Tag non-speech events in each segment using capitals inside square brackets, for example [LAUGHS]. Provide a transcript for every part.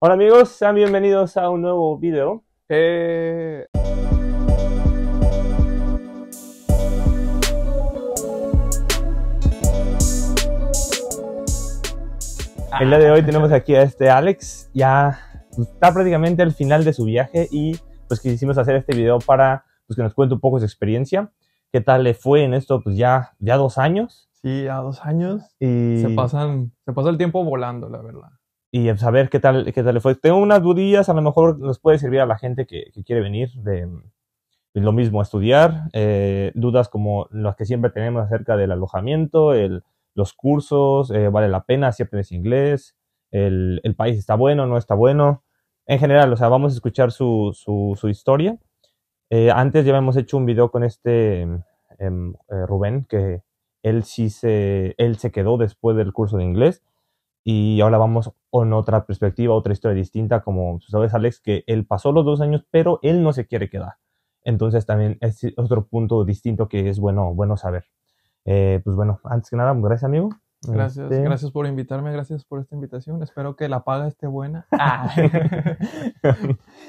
Hola amigos, sean bienvenidos a un nuevo video. Eh... El día de hoy ah, tenemos aquí a este Alex, ya está prácticamente al final de su viaje y pues quisimos hacer este video para pues, que nos cuente un poco su experiencia, qué tal le fue en esto pues ya, ya dos años. Sí, ya dos años y se, pasan, se pasa el tiempo volando, la verdad y saber qué tal, qué tal le fue. Tengo unas dudillas, a lo mejor nos puede servir a la gente que, quiere venir de, lo mismo, estudiar, eh, dudas como las que siempre tenemos acerca del alojamiento, el, los cursos, eh, vale la pena si aprendes inglés, el, el, país está bueno, no está bueno. En general, o sea, vamos a escuchar su, su, su historia. Eh, antes ya hemos hecho un video con este em, em, Rubén, que él sí se, él se quedó después del curso de inglés y ahora vamos en otra perspectiva, otra historia distinta, como sabes Alex, que él pasó los dos años, pero él no se quiere quedar. Entonces también es otro punto distinto que es bueno, bueno saber. Eh, pues bueno, antes que nada, gracias amigo. Gracias, este, gracias por invitarme, gracias por esta invitación. Espero que la paga esté buena. [LAUGHS] Ah.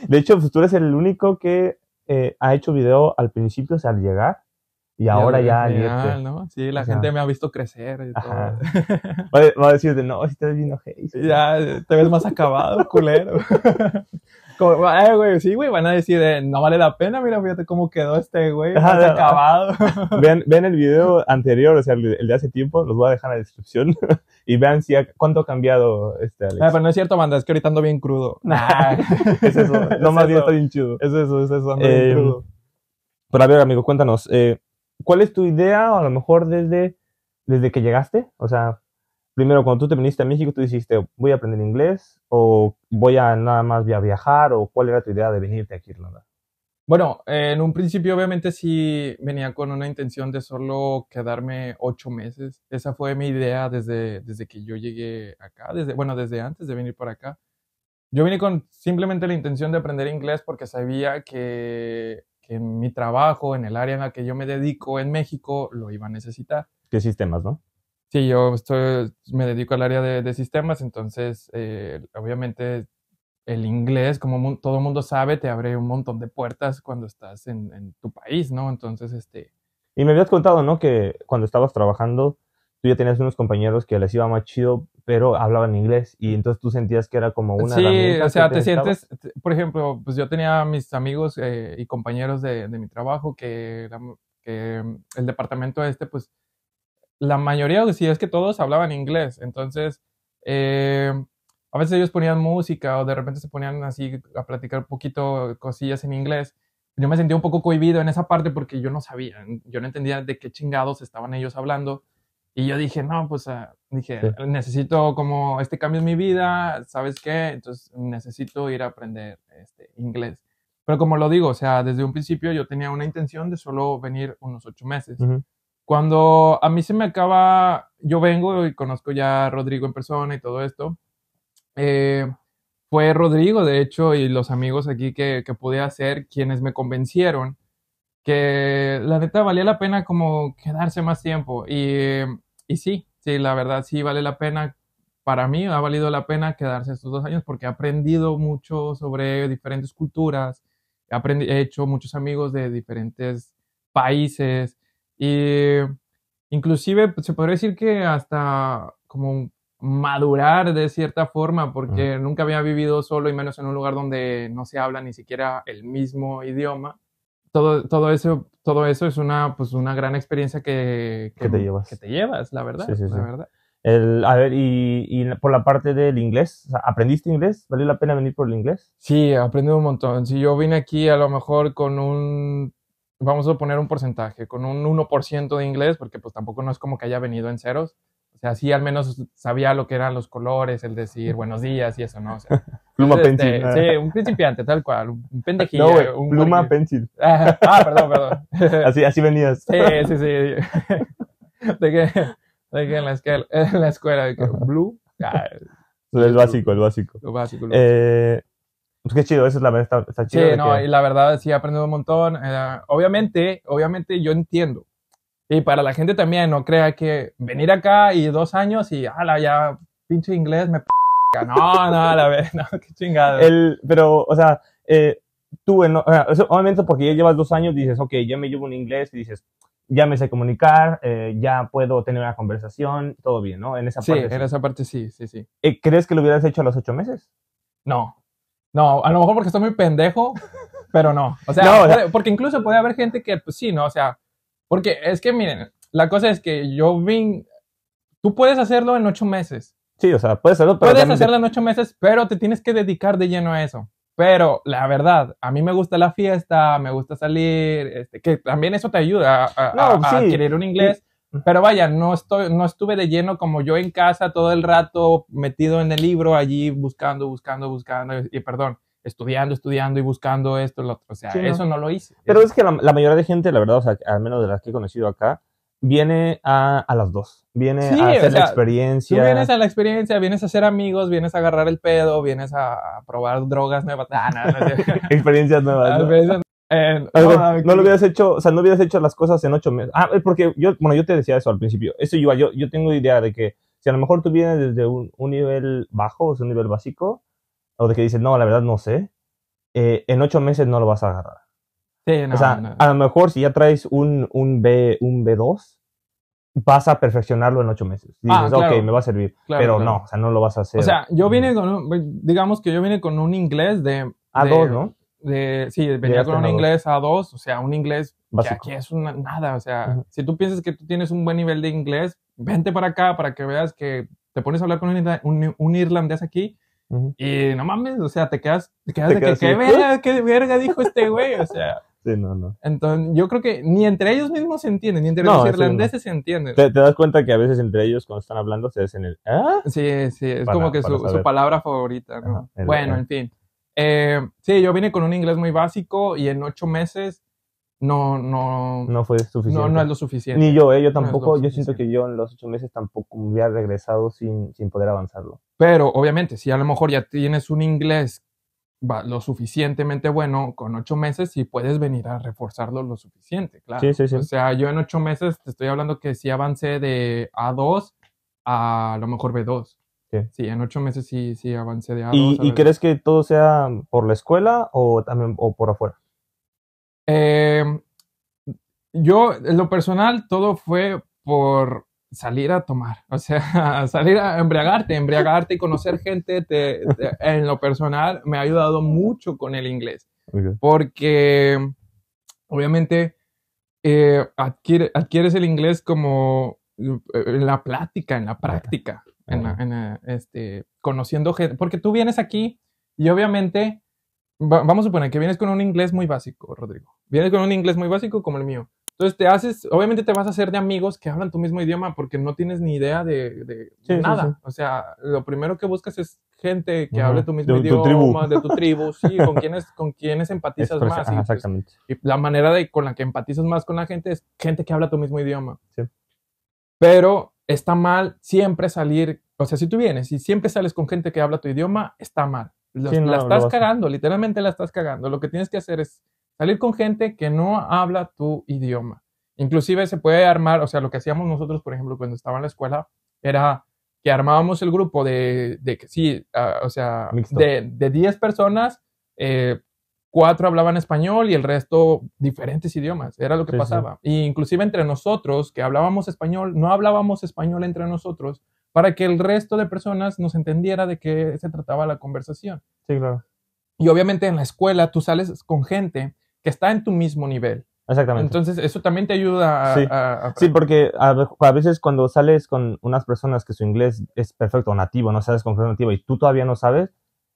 de hecho, pues, tú eres el único que eh, ha hecho video al principio, o sea, al llegar, y ahora ya ah, este". ¿no? Sí, la gente me ha visto crecer y todo. [LAUGHS] Va a decirte, no, si te ves bien Ya, te ves más acabado, culero. [LAUGHS] como, ay, güey, sí, güey, van a decir, no vale la pena, mira, fíjate cómo quedó este güey, más ah, acabado. [LAUGHS] vean, vean, el video anterior, o sea, el de hace tiempo, los voy a dejar en la descripción, y vean si cuánto ha cambiado este Alex. Ah, pero no es cierto, banda es que ahorita ando bien crudo. Nah, es eso, no más bien está bien chido. Es eso, es eso, ando bien em, crudo. Pero a ver, amigo, cuéntanos, eh, ¿cuál es tu idea a lo mejor desde, desde que llegaste? O sea, primero cuando tú te viniste a México, tú dijiste, voy a aprender inglés o voy a nada más voy a viajar o cuál era tu idea de venirte aquí a Irlanda? Bueno, en un principio obviamente sí venía con una intención de solo quedarme ocho meses. Esa fue mi idea desde, desde que yo llegué acá, desde, bueno, desde antes de venir para acá. Yo vine con simplemente la intención de aprender inglés porque sabía que en mi trabajo, en el área en la que yo me dedico en México, lo iba a necesitar. ¿Qué sistemas, no? Sí, yo estoy, me dedico al área de, sistemas, entonces eh, obviamente el inglés, como todo mundo sabe, te abre un montón de puertas cuando estás en, en, tu país, ¿no? Entonces, este... Y me habías contado, ¿no? Que cuando estabas trabajando, tú ya tenías unos compañeros que les iba más chido pero hablaban inglés y entonces tú sentías que era como una... Sí, o sea, te, sientes, por ejemplo, pues yo tenía mis amigos eh, y compañeros de, mi trabajo que, el departamento este, pues la mayoría, si es que todos hablaban inglés, entonces eh, a veces ellos ponían música o de repente se ponían así a platicar un poquito cosillas en inglés. Yo me sentía un poco cohibido en esa parte porque yo no sabía, yo no entendía de qué chingados estaban ellos hablando y yo dije, no, pues ah", dije, necesito como este cambio en mi vida, ¿sabes qué? Entonces necesito ir a aprender este, inglés. Pero como lo digo, o sea, desde un principio yo tenía una intención de solo venir unos ocho meses. Cuando a mí se me acaba, yo vengo y conozco ya a Rodrigo en persona y todo esto. Eh, fue Rodrigo, de hecho, y los amigos aquí que, que pude hacer quienes me convencieron que la neta valía la pena como quedarse más tiempo. Y y sí, sí, la verdad sí vale la pena. Para mí ha valido la pena quedarse estos dos años porque he aprendido mucho sobre diferentes culturas, he, hecho muchos amigos de diferentes países y inclusive pues, se podría decir que hasta como madurar de cierta forma porque nunca había vivido solo y menos en un lugar donde no se habla ni siquiera el mismo idioma todo, todo, eso, todo eso es una, pues una gran experiencia que, te, llevas. la verdad. El, a ver, y, por la parte del inglés, ¿aprendiste inglés? ¿Valió la pena venir por el inglés? Sí, aprendí un montón. Si yo vine aquí a lo mejor con un, vamos a poner un porcentaje, con un 1% de inglés, porque pues tampoco no es como que haya venido en ceros. Así sea, al menos sabía lo que eran los colores, el decir buenos días y eso, ¿no? [LAUGHS] pluma pencil. Este, sí, un principiante, tal cual, un pendejillo. No, un pluma pencil. [LAUGHS] ah, perdón, perdón. [LAUGHS] así, así venías. Sí, sí, sí. De que, de en la escuela, en la escuela de que, blue. Ah, el básico, el básico. Lo básico. Eh, pues qué chido, esa es la verdad, está, chido. Sí, no, y la verdad sí he aprendido un montón. Eh, obviamente, obviamente yo entiendo, y para la gente también, no crea que venir acá y dos años y, ala, ya pinche inglés me... P no, no, la vez, [LAUGHS] no, qué chingada. pero, o sea, eh, tú, en, obviamente porque ya llevas dos años, dices, ok, ya me llevo un inglés y dices, ya me sé comunicar, eh, ya puedo tener una conversación, todo bien, ¿no? En esa parte. sí, en esa parte sí, sí, sí. Eh, ¿Crees que lo hubieras hecho a los ocho meses? No. No, a lo mejor porque estoy muy pendejo, pero no. sea, no, o sea porque incluso puede haber gente que, pues sí, ¿no? O sea, porque es que, miren, la cosa es que yo vi, tú puedes hacerlo en ocho meses. Sí, o sea, puedes hacerlo, pero puedes hacerlo en ocho meses, pero te tienes que dedicar de lleno a eso. Pero la verdad, a mí me gusta la fiesta, me gusta salir, este, que también eso te ayuda a, adquirir un inglés. Pero vaya, no, estoy, no estuve de lleno como yo en casa todo el rato metido en el libro, allí buscando, buscando, buscando, y perdón, estudiando, estudiando y buscando esto, lo O sea, eso no. lo hice. Pero es que la, mayoría de gente, la verdad, o sea, al menos de las que he conocido acá, viene a, a las dos. Viene a hacer la experiencia. Tú vienes a la experiencia, vienes a hacer amigos, vienes a agarrar el pedo, vienes a probar drogas nuevas. Ah, [LAUGHS] experiencias nuevas. ¿no? Oh, lo hubieras hecho, o sea, no hubieras hecho las cosas en ocho meses. Ah, porque yo, bueno, yo te decía eso al principio. Eso yo, yo tengo idea de que si a lo mejor tú vienes desde un, un nivel bajo, o sea, un nivel básico, o de que dices, no, la verdad no sé, eh, en ocho meses no lo vas a agarrar. Sí, o sea, a lo mejor si ya traes un, un, B, un B2, vas a perfeccionarlo en ocho meses. Ah, dices, ah, ok, me va a servir. pero no, o sea, no lo vas a hacer. O sea, yo vine con, pues, digamos que yo vine con un inglés de... A2, ¿no? De, sí, venía con un inglés A2, o sea, un inglés Básico. que aquí es una, nada, o sea, si tú piensas que tú tienes un buen nivel de inglés, vente para acá para que veas que te pones a hablar con un irlandés aquí y no mames, o sea, te quedas, te quedas de que, ¿qué verga, ¿eh? verga dijo este güey, o sea. [LAUGHS] Entonces, yo creo que ni entre ellos mismos se entienden, ni entre los irlandeses se entienden. ¿Te, das cuenta que a veces entre ellos, cuando están hablando, se dicen el. ¿Ah? Sí, sí, es como que su, su, palabra favorita, ¿no? bueno, eh. en fin. Eh, sí, yo vine con un inglés muy básico y en ocho meses no, no. No fue suficiente. No, es lo suficiente. Ni yo, ¿eh? yo tampoco, yo siento que yo en los ocho meses tampoco me hubiera regresado sin, sin poder avanzarlo. Pero obviamente, si a lo mejor ya tienes un inglés lo suficientemente bueno, con ocho meses sí puedes venir a reforzarlo lo suficiente, claro. Sí, sí, sí. O sea, yo en ocho meses te estoy hablando que si avancé de A2 a, a lo mejor B2. Sí. en ocho meses sí, avancé de A2. ¿Y, a 2 y y crees que todo sea por la escuela o también o por afuera? Eh, yo, en lo personal, todo fue por salir a tomar, o sea, [LAUGHS] salir a embriagarte, embriagarte y conocer gente, en lo personal, me ha ayudado mucho con el inglés, porque obviamente eh, adquieres el inglés como eh, en la plática, en la práctica, en este, conociendo gente, porque tú vienes aquí y obviamente vamos a suponer que vienes con un inglés muy básico, Rodrigo. Vienes con un inglés muy básico como el mío. Entonces te haces, obviamente te vas a hacer de amigos que hablan tu mismo idioma porque no tienes ni idea de, de nada. O sea, lo primero que buscas es gente que hable tu mismo de idioma, de tu tribu, sí, [LAUGHS] con quienes, con quienes empatizas más. Pues, exactamente. y la manera de, con la que empatizas más con la gente es gente que habla tu mismo idioma. Pero está mal siempre salir, o sea, si tú vienes y siempre sales con gente que habla tu idioma, está mal la estás cagando, literalmente la estás cagando. Lo que tienes que hacer es salir con gente que no habla tu idioma. Inclusive se puede armar, o sea, lo que hacíamos nosotros, por ejemplo, cuando estaba en la escuela, era que armábamos el grupo de, de sí, ah, o sea, de 10 personas, eh, cuatro hablaban español y el resto diferentes idiomas. Era lo que pasaba. Y inclusive entre nosotros, que hablábamos español, no hablábamos español entre nosotros para que el resto de personas nos entendiera de qué se trataba la conversación. Sí, claro. Y obviamente en la escuela tú sales con gente que está en tu mismo nivel. Exactamente. Entonces eso también te ayuda a... Sí, porque a, veces cuando sales con unas personas que su inglés es perfecto, nativo, no sabes con nativo y tú todavía no sabes,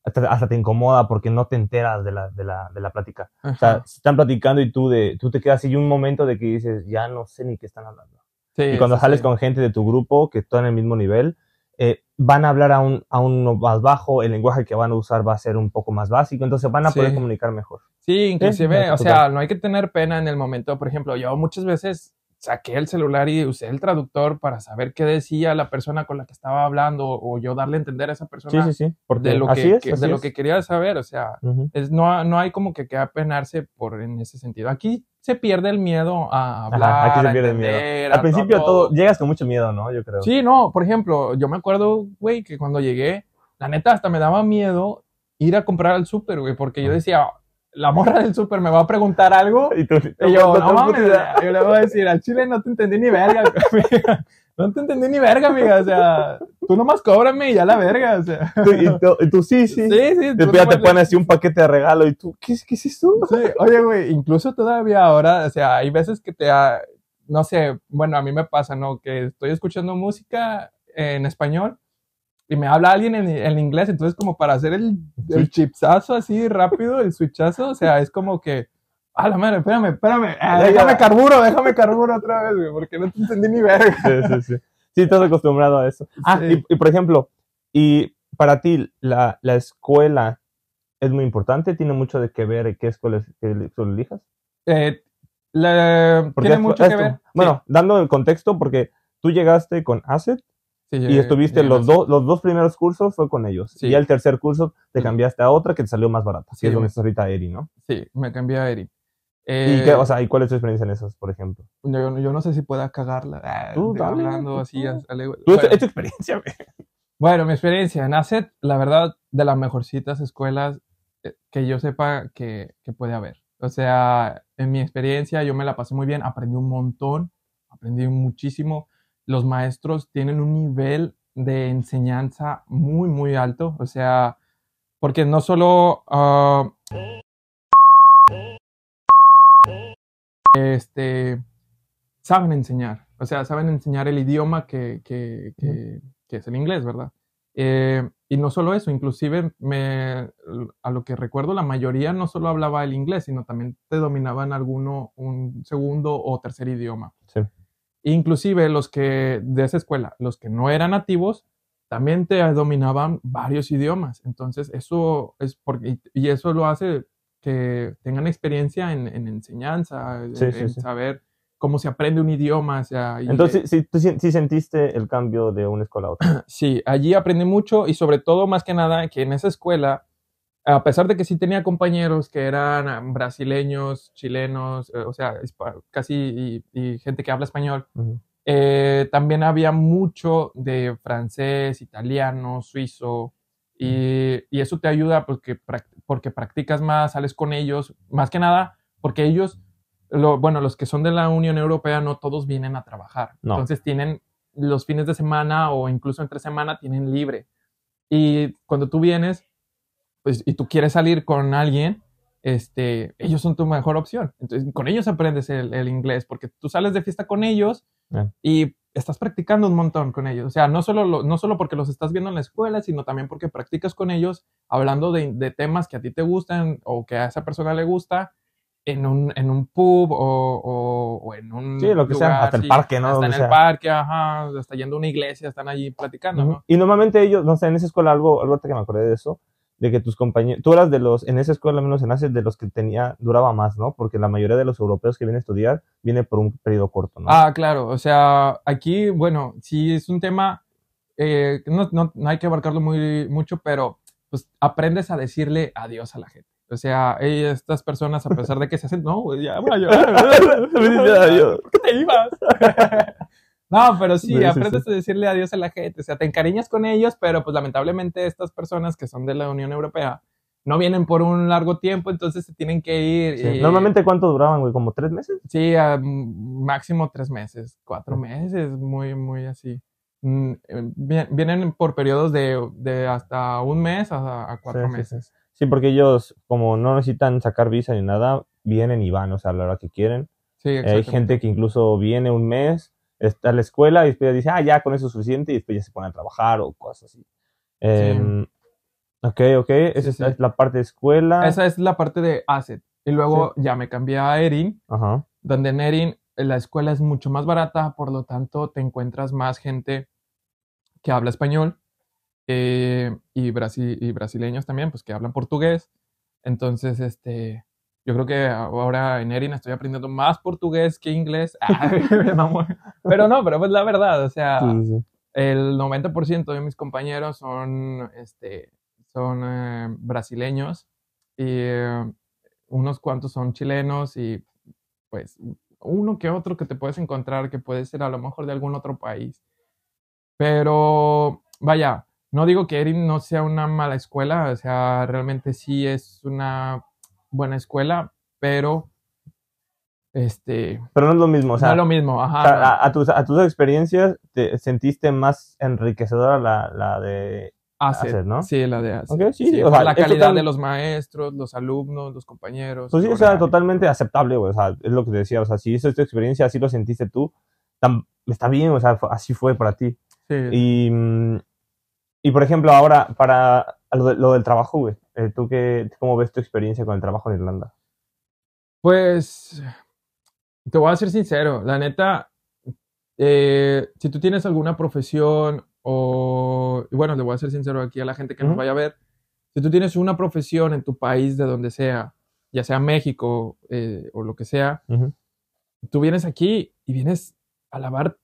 hasta, te incomoda porque no te enteras de la, de la, de la plática. O sea, están platicando y tú, de, tú te quedas así un momento de que dices, ya no sé ni qué están hablando y cuando sales con gente de tu grupo que está en el mismo nivel, eh, van a hablar a un, a uno más bajo, el lenguaje que van a usar va a ser un poco más básico, entonces van a poder comunicar mejor. Sí, inclusive, o sea, no hay que tener pena en el momento. Por ejemplo, yo muchas veces saqué el celular y usé el traductor para saber qué decía la persona con la que estaba hablando o yo darle a entender a esa persona de lo que, de lo que quería saber, o sea, es, no, no hay como que, queda penarse por en ese sentido. Aquí se pierde el miedo a hablar, aquí se pierde el miedo. Al principio todo, llegas con mucho miedo, ¿no? Yo creo. Sí, no, por ejemplo, yo me acuerdo, güey, que cuando llegué, la neta hasta me daba miedo ir a comprar al súper, güey, porque yo decía, la morra del súper me va a preguntar algo. Y, yo, no mames, yo le voy a decir, al chile no te entendí ni verga, [LAUGHS] amiga. No te entendí ni verga, amiga. O sea, tú nomás cóbrame y ya la verga. O sea. y, tú, y tú sí, sí. Sí, sí. Tú ya te ponen así un paquete de regalo y tú, ¿qué, qué es esto? oye, güey, incluso todavía ahora, o sea, hay veces que te. Ha, no sé, bueno, a mí me pasa, ¿no? Que estoy escuchando música en español y me habla alguien en, inglés, entonces como para hacer el, el chipsazo así rápido, el switchazo, o sea, es como que, a la madre, espérame, espérame, eh, déjame carburo, déjame carburo otra vez, güey, porque no te entendí ni ver Sí, sí, sí. Sí, estás acostumbrado a eso. Ah, y, por ejemplo, y para ti, la, la, escuela es muy importante, tiene mucho de que ver qué escuela, qué elijas. Eh, tiene mucho que ver. Bueno, dando el contexto, porque tú llegaste con Asset, y estuviste los, los dos primeros cursos fue con ellos. Y el tercer curso te cambiaste a otra que te salió más barata. Sí, es donde estás ahorita Eri, ¿no? Sí, me cambié a Eri. ¿Y, qué, eh, o sea, cuál es tu experiencia en esas por ejemplo? Yo, yo no sé si pueda cagarla. Ah, tú, dale, hablando pues, así. tu experiencia, Bueno, mi experiencia en ACET, la verdad, de las mejorcitas escuelas eh, que yo sepa que, que puede haber. O sea, en mi experiencia yo me la pasé muy bien, aprendí un montón, aprendí muchísimo los maestros tienen un nivel de enseñanza muy, muy alto. O sea, porque no solo... Ah, este, saben enseñar, o sea, saben enseñar el idioma que, es el inglés, ¿verdad? Eh, y no solo eso, inclusive me, a lo que recuerdo, la mayoría no solo hablaba el inglés, sino también te dominaban alguno, un segundo o tercer idioma. Sí. Inclusive los que de esa escuela, los que no eran nativos, también te dominaban varios idiomas. Entonces, eso es porque, y eso lo hace que tengan experiencia en, enseñanza, en, saber cómo se aprende un idioma. Entonces, si tú sentiste el cambio de una escuela a otra. [CLEARS THROAT] sí, allí aprendí mucho y sobre todo, más que nada, que en esa escuela a pesar de que sí tenía compañeros que eran ah, brasileños, chilenos, eh, o sea, casi y, gente que habla español, eh, también había mucho de francés, italiano, suizo, y, eso te ayuda porque, porque practicas más, sales con ellos, más que nada, porque ellos, bueno, los que son de la Unión Europea no todos vienen a trabajar, entonces tienen los fines de semana o incluso entre semana tienen libre. Y cuando tú vienes, pues, y tú quieres salir con alguien, este, ellos son tu mejor opción. Entonces, con ellos aprendes el, inglés, porque tú sales de fiesta con ellos y estás practicando un montón con ellos. O sea, no solo, no solo porque los estás viendo en la escuela, sino también porque practicas con ellos hablando de, temas que a ti te gustan o que a esa persona le gusta en un, en un pub o, o, en un. Sí, lo que lugar, sea, hasta el parque, ¿no? Hasta en el parque, ajá, hasta yendo a una iglesia, están allí platicando, ¿no? Y normalmente ellos, no sé, en esa escuela, algo, algo que me acordé de eso, de que tus compañeros, tú eras de los, en esa escuela al menos en Asia, de los que tenía, duraba más, ¿no? Porque la mayoría de los europeos que vienen a estudiar viene por un periodo corto, ¿no? Ah, claro, o sea, aquí, bueno, sí es un tema, eh, no, no, hay que abarcarlo muy, mucho, pero pues aprendes a decirle adiós a la gente. O sea, estas personas, a pesar de que se hacen, no, ya voy [LAUGHS] [LAUGHS] ¿Qué te ibas? [LAUGHS] No, pero sí, aprendes a decirle adiós a la gente, o sea, te encariñas con ellos, pero pues lamentablemente estas personas que son de la Unión Europea no vienen por un largo tiempo, entonces se tienen que ir. Normalmente, ¿cuánto duraban, güey? ¿Como tres meses? Sí, máximo tres meses, cuatro meses, muy, muy así. Mm, eh, vienen por periodos de, de hasta un mes a, a cuatro meses. Sí, porque ellos, como no necesitan sacar visa ni nada, vienen y van, o sea, a la hora que quieren. Sí, Hay gente que incluso viene un mes, está la escuela y después dice, ah, ya con eso es suficiente y después ya se pone a trabajar o cosas así. Eh, sí. Ok, ok, esa es la parte de escuela. Esa es la parte de asset. Y luego ya me cambié a Erin, donde en Erin eh, la escuela es mucho más barata, por lo tanto te encuentras más gente que habla español eh, y, y brasileños también, pues que hablan portugués. Entonces, este, yo creo que ahora en Erin estoy aprendiendo más portugués que inglés. [LAUGHS] Ah, pero no, pero pues la verdad, o sea, el 90% de mis compañeros son, este, son eh, brasileños y eh, unos cuantos son chilenos y pues uno que otro que te puedes encontrar que puede ser a lo mejor de algún otro país. Pero vaya, no digo que Erin no sea una mala escuela, o sea, realmente sí es una buena escuela, pero este pero no es lo mismo o sea, no es lo mismo ajá a, tus, a, tus experiencias te sentiste más enriquecedora la, la de Hacer, ¿no? Sí, la de hacer. sí, la calidad de los maestros, los alumnos, los compañeros. Pues sí, o sea, totalmente aceptable, güey. O sea, es lo que te decía. O sea, si esa es tu experiencia, así lo sentiste tú, está bien, o sea, así fue para ti. Sí. Y, mm, y por ejemplo, ahora, para lo, lo del trabajo, güey. Eh, ¿tú qué, cómo ves tu experiencia con el trabajo en Irlanda? Pues, te voy a ser sincero, la neta, eh, si tú tienes alguna profesión o, bueno, le voy a ser sincero aquí a la gente que nos vaya a ver, si tú tienes una profesión en tu país de donde sea, ya sea México eh, o lo que sea, tú vienes aquí y vienes a lavar,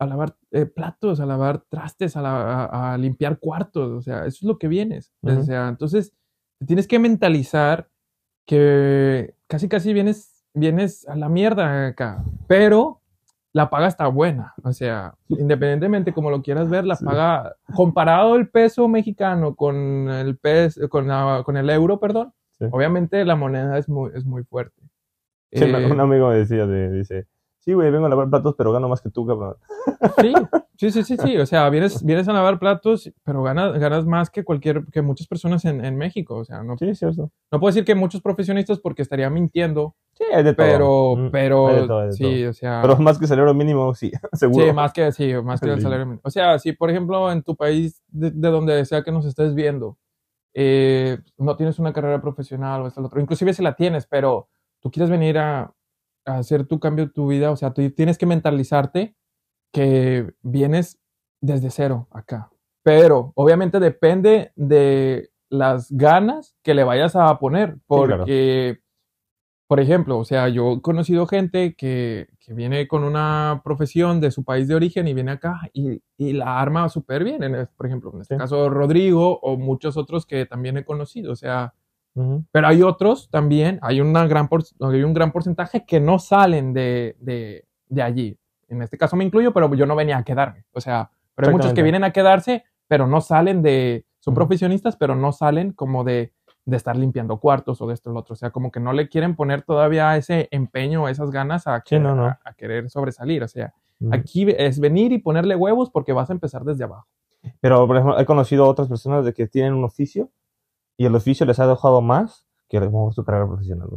a lavar platos, a lavar trastes, a, a, limpiar cuartos, o sea, eso es lo que vienes. O sea, entonces tienes que mentalizar que casi casi vienes, vienes a la mierda acá, pero la paga está buena, o sea, independientemente como lo quieras ver, la paga, comparado el peso mexicano con el, peso, con, con el euro, perdón, obviamente la moneda es muy, es muy fuerte. Eh, un amigo decía, dice, sí, güey, vengo a lavar platos, pero gano más que tú, cabrón. Sí, sí, sí, sí, O sea, vienes, a lavar platos, pero ganas, ganas más que cualquier, que muchas personas en, en México. O sea, no, sí, cierto. no puedo decir que muchos profesionistas porque estaría mintiendo. Sí, de todo. Pero, mm, pero, sí, o sea. Pero más que el salario mínimo, sí, [LAUGHS] seguro. Sí, más que, más que el salario mínimo. O sea, si, por ejemplo, en tu país, de, donde sea que nos estés viendo, eh, no tienes una carrera profesional o esto, lo otro. Inclusive si la tienes, pero tú quieres venir a, hacer tu cambio de tu vida, o sea, tú tienes que mentalizarte que vienes desde cero acá. Pero obviamente depende de las ganas que le vayas a poner, porque, por ejemplo, o sea, yo he conocido gente que, viene con una profesión de su país de origen y viene acá y, la arma súper bien, por ejemplo, en este caso Rodrigo o muchos otros que también he conocido, o sea, pero hay otros también, hay, un gran porcentaje que no salen de, allí. En este caso me incluyo, pero yo no venía a quedarme. O sea, pero hay muchos que vienen a quedarse, pero no salen de, son profesionistas, pero no salen como de, estar limpiando cuartos o de esto o lo otro. O sea, como que no le quieren poner todavía ese empeño, o esas ganas a, querer, A, querer sobresalir. O sea, aquí es venir y ponerle huevos porque vas a empezar desde abajo. Pero, por ejemplo, he conocido otras personas de que tienen un oficio y el oficio les ha dejado más que su carrera profesional,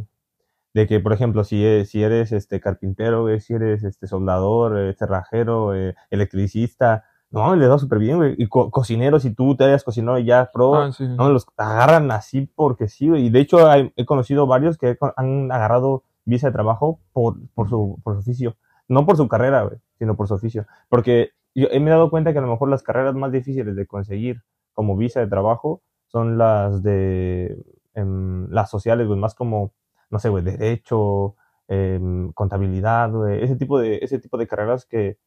De que, por ejemplo, si, e, si eres este carpintero, si eres este soldador, eh, cerrajero, eh, electricista, no, les va súper bien, güey. Y cocineros, si tú te hayas cocinado ya pro, ah, no, los agarran así porque sí, güey. Y de hecho, he conocido varios que han agarrado visa de trabajo por, por, su, por su oficio. No por su carrera, güey, sino por su oficio. Porque yo me he dado cuenta que a lo mejor las carreras más difíciles de conseguir como visa de trabajo son las de em, las sociales, güey, más como, no sé, güey, derecho, em, contabilidad, güey, ese tipo, de, ese tipo de carreras que,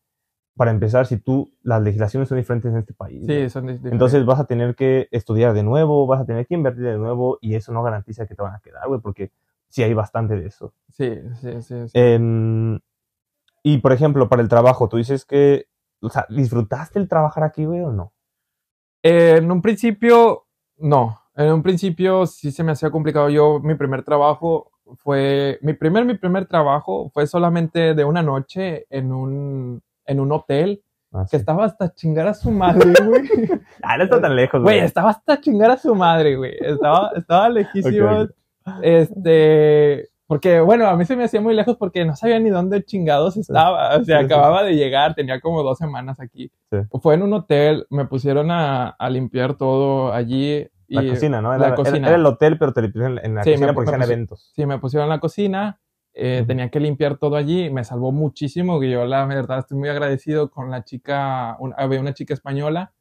para empezar, si tú, las legislaciones son diferentes en este país. Sí, son diferentes. Entonces vas a tener que estudiar de nuevo, vas a tener que invertir de nuevo y eso no garantiza que te van a quedar, güey, porque sí hay bastante de eso. Sí, sí, sí. Em, y por ejemplo, para el trabajo, tú dices que, o sea, ¿disfrutaste el trabajar aquí, güey, o no? Eh, en un principio no, en un principio sí se me hacía complicado. Yo, mi primer trabajo fue, mi primer, mi primer trabajo fue solamente de una noche en un, en un hotel. Ah, que estaba hasta chingar a su madre, güey. [LAUGHS] ah, no está tan lejos, güey. Güey, estaba hasta chingar a su madre, güey. Estaba, estaba lejísimo. Este, porque, bueno, a mí se me hacía muy lejos porque no sabía ni dónde chingados estaba. O sea, acababa de llegar, tenía como dos semanas aquí. Fue en un hotel, me pusieron a, limpiar todo allí. Y la cocina, ¿no? Era, el hotel, pero te limpiaron en la cocina porque eran eventos. Sí, me pusieron en la cocina, eh, tenía que limpiar todo allí, me salvó muchísimo. Y yo, la verdad, estoy muy agradecido con la chica, había una chica española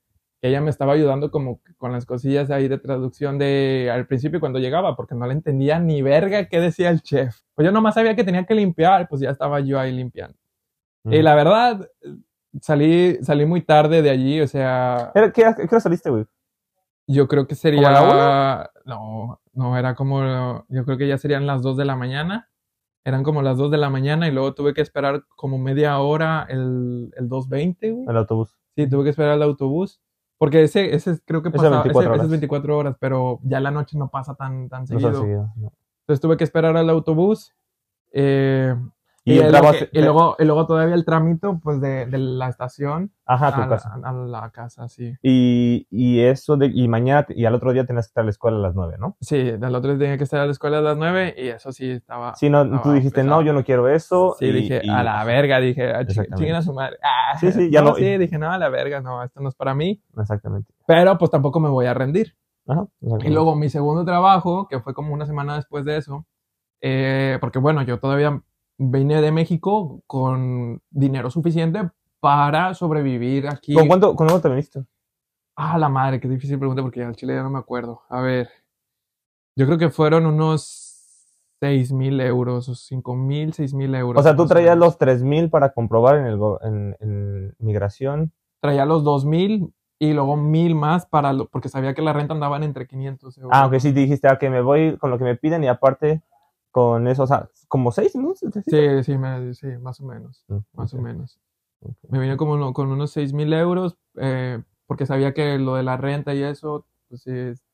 ella me estaba ayudando como con las cosillas ahí de traducción de al principio cuando llegaba, porque no le entendía ni verga qué decía el chef. Pues yo nomás sabía que tenía que limpiar, pues ya estaba yo ahí limpiando. Y la verdad, salí, salí muy tarde de allí, o sea... ¿Qué, hora saliste, güey? Yo creo que sería... No, no, era como... Yo creo que ya serían las 2 de la mañana. Eran como las 2 de la mañana y luego tuve que esperar como media hora el, el 2.20, güey. El autobús. Sí, tuve que esperar el autobús. Porque ese, ese creo que pasa, 24 horas, pero ya la noche no pasa tan, tan seguido. Entonces tuve que esperar al autobús. Eh, y, luego, y luego todavía el trámite pues de, de la estación a, La, casa, sí. Y, y eso de, y mañana y al otro día tenías que estar a la escuela a las nueve, ¿no? Sí, al otro día tenía que estar a la escuela a las nueve, y eso sí estaba. Sí, no, tú dijiste, no, yo no quiero eso. Sí, dije, a la verga, dije, ah, chinguen a su madre. Ah, sí, sí, ya no, Sí, dije, no, a la verga, no, esto no es para mí. Exactamente. Pero pues tampoco me voy a rendir. y luego mi segundo trabajo, que fue como una semana después de eso, eh, porque bueno, yo todavía vine de México con dinero suficiente para sobrevivir aquí. ¿Con cuánto, con cuánto te viniste? Ah, la madre, qué difícil pregunta porque al Chile ya no me acuerdo. A ver, yo creo que fueron unos 6 mil euros o 5 mil, 6 mil euros. O sea, tú traías los 3 mil para comprobar en, el, en, migración. Traía los 2 mil y luego mil más para lo, porque sabía que la renta andaba entre 500 euros. Ah, aunque sí, dijiste, ah, que me voy con lo que me piden y aparte con eso, o sea, como seis, ¿no? Sí, sí, más o menos, mm, más o menos. Me vine como con unos seis mil euros, eh, porque sabía que lo de la renta y eso, pues sí,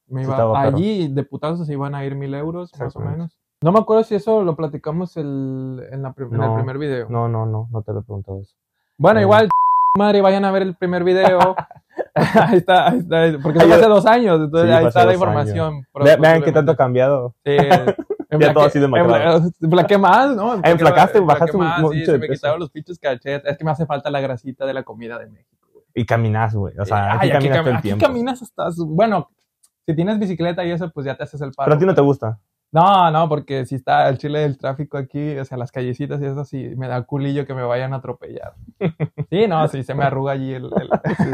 me iba allí de putazos se iban a ir mil euros, más o menos. No me acuerdo si eso lo platicamos el, en, la en, el primer video. No, no, no, no te lo he preguntado eso. Bueno, eh. igual, [LAUGHS] madre, vayan a ver el primer video. [LAUGHS] ahí está, ahí está, porque son hace dos años, entonces ahí está la información. Vean qué tanto ha cambiado. Sí ya todo así [LAUGHS] ¿no? Enflacaste, bajaste sí, se me quitaron los pinches cachetes. Es que me hace falta la grasita de la comida de México, Y caminas, güey. O sea, aquí, caminas todo el aquí caminas hasta... Bueno, si tienes bicicleta y eso, pues ya te haces el paro. Pero a ti no te gusta. No, no, porque si está el chile del tráfico aquí, o sea, las callecitas y eso, sí, me da culillo que me vayan a atropellar. [LAUGHS] Sí, no, sí, se me arruga allí el...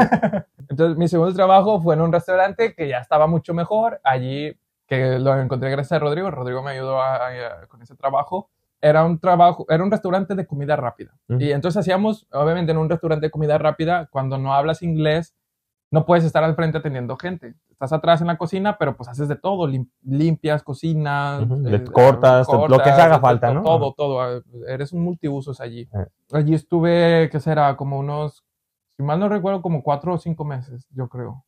[LAUGHS] Entonces, mi segundo trabajo fue en un restaurante que ya estaba mucho mejor. Allí que lo encontré gracias a Rodrigo. Rodrigo me ayudó con ese trabajo. Era un trabajo, era un restaurante de comida rápida. Y entonces hacíamos, obviamente, en un restaurante de comida rápida, cuando no hablas inglés, no puedes estar al frente atendiendo gente. Estás atrás en la cocina, pero pues haces de todo, limpias, cocinas, eh, cortas, lo que se haga falta, ¿no? Todo, todo. Eres un multiusos allí. Eh. Allí estuve, ¿qué será? Como unos, si mal no recuerdo, como cuatro o cinco meses, yo creo.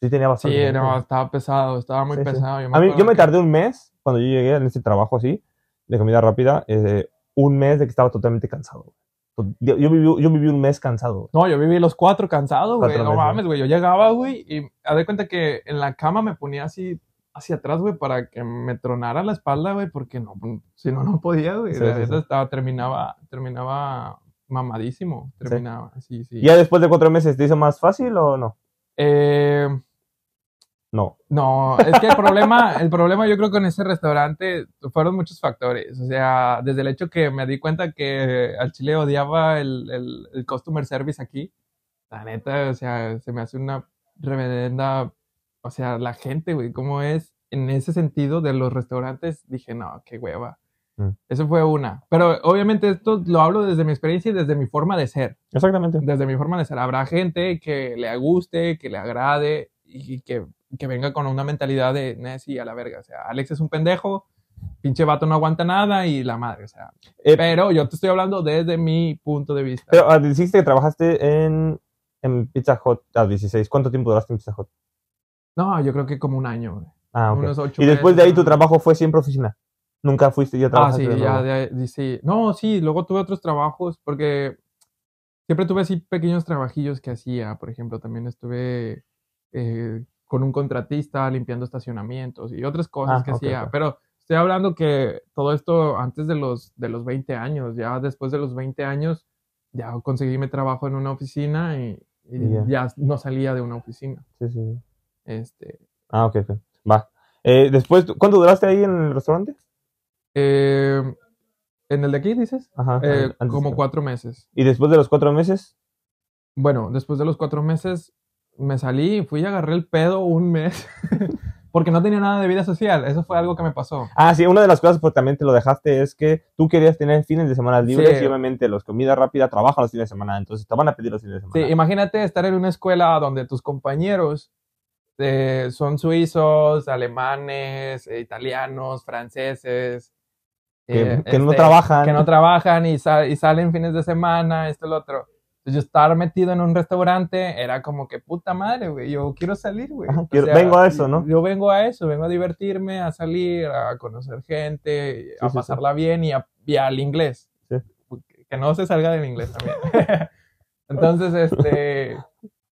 Sí, tenía bastante. Sí, no, estaba pesado, estaba muy pesado. a mí, yo me tardé un mes cuando yo llegué en este trabajo así, de comida rápida, eh, un mes de que estaba totalmente cansado. Yo, viví, yo viví un mes cansado. No, yo viví los cuatro cansados, güey. no mames, güey. Yo llegaba, güey, y a de cuenta que en la cama me ponía así hacia atrás, güey, para que me tronara la espalda, güey, porque no, pues, si no, no podía, güey. Estaba, terminaba, terminaba mamadísimo, terminaba, sí, sí. ¿Y ya después de cuatro meses te hizo más fácil o no? Eh, no. No, es que el problema, [LAUGHS] el problema yo creo que en ese restaurante fueron muchos factores. O sea, desde el hecho que me di cuenta que al chile odiaba el, el, customer service aquí. La neta, o sea, se me hace una reverenda. O sea, la gente, güey, cómo es. En ese sentido de los restaurantes, dije, no, qué hueva. Mm. Eso fue una. Pero obviamente esto lo hablo desde mi experiencia y desde mi forma de ser. Exactamente. Desde mi forma de ser. Habrá gente que le guste, que le agrade y que que venga con una mentalidad de, Nessie a la verga, o sea, Alex es un pendejo, pinche vato no aguanta nada y la madre, o sea. Eh, pero yo te estoy hablando desde mi punto de vista. Pero ah, dijiste que trabajaste en, Pizza Hot a 16. ¿Cuánto tiempo duraste en Pizza Hot No, yo creo que como un año, Ah, Unos ocho Y después de ahí tu trabajo fue siempre oficina. Nunca fuiste ya ah, trabajaste. Ah, sí, ya, de, sí. No, sí, luego tuve otros trabajos porque siempre tuve así pequeños trabajillos que hacía. Por ejemplo, también estuve eh, con un contratista, limpiando estacionamientos y otras cosas ah, que hacía. Pero estoy hablando que todo esto antes de los, de los 20 años, ya después de los 20 años, ya conseguí mi trabajo en una oficina y, ya no salía de una oficina. Sí, sí. Este... Ah, ok, ok. Va. Eh, después, ¿cuánto duraste ahí en el restaurante? Eh, ¿En el de aquí dices? Ajá. Eh, como cuatro meses. ¿Y después de los cuatro meses? Bueno, después de los cuatro meses me salí y fui y agarré el pedo un mes. [LAUGHS] porque no tenía nada de vida social. Eso fue algo que me pasó. Ah, sí, una de las cosas, que también te lo dejaste, es que tú querías tener fines de semana libres y obviamente los comida rápida trabajan los fines de semana, entonces te van a pedir los fines de semana. Sí, imagínate estar en una escuela donde tus compañeros eh, son suizos, alemanes, eh, italianos, franceses. Que, eh, no este, trabajan. Que no trabajan y, salen fines de semana, esto, y lo otro. Entonces, pues, yo estar metido en un restaurante era como que puta madre, güey, yo quiero salir, güey. vengo a eso, ¿no? Yo, vengo a eso, vengo a divertirme, a salir, a conocer gente, a pasarla bien y, a, al inglés. Que no se salga del inglés también. [LAUGHS] Entonces, este,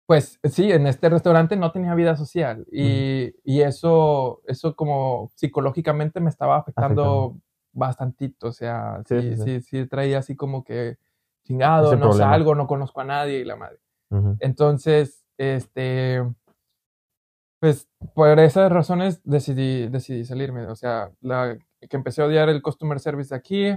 pues sí, en este restaurante no tenía vida social y, eso, eso como psicológicamente me estaba afectando, bastante o sea, sí sí, sí, traía así como que chingado, no salgo, no conozco a nadie y la madre. Entonces, este, pues por esas razones decidí, decidí salirme. O sea, la, que empecé a odiar el customer service de aquí,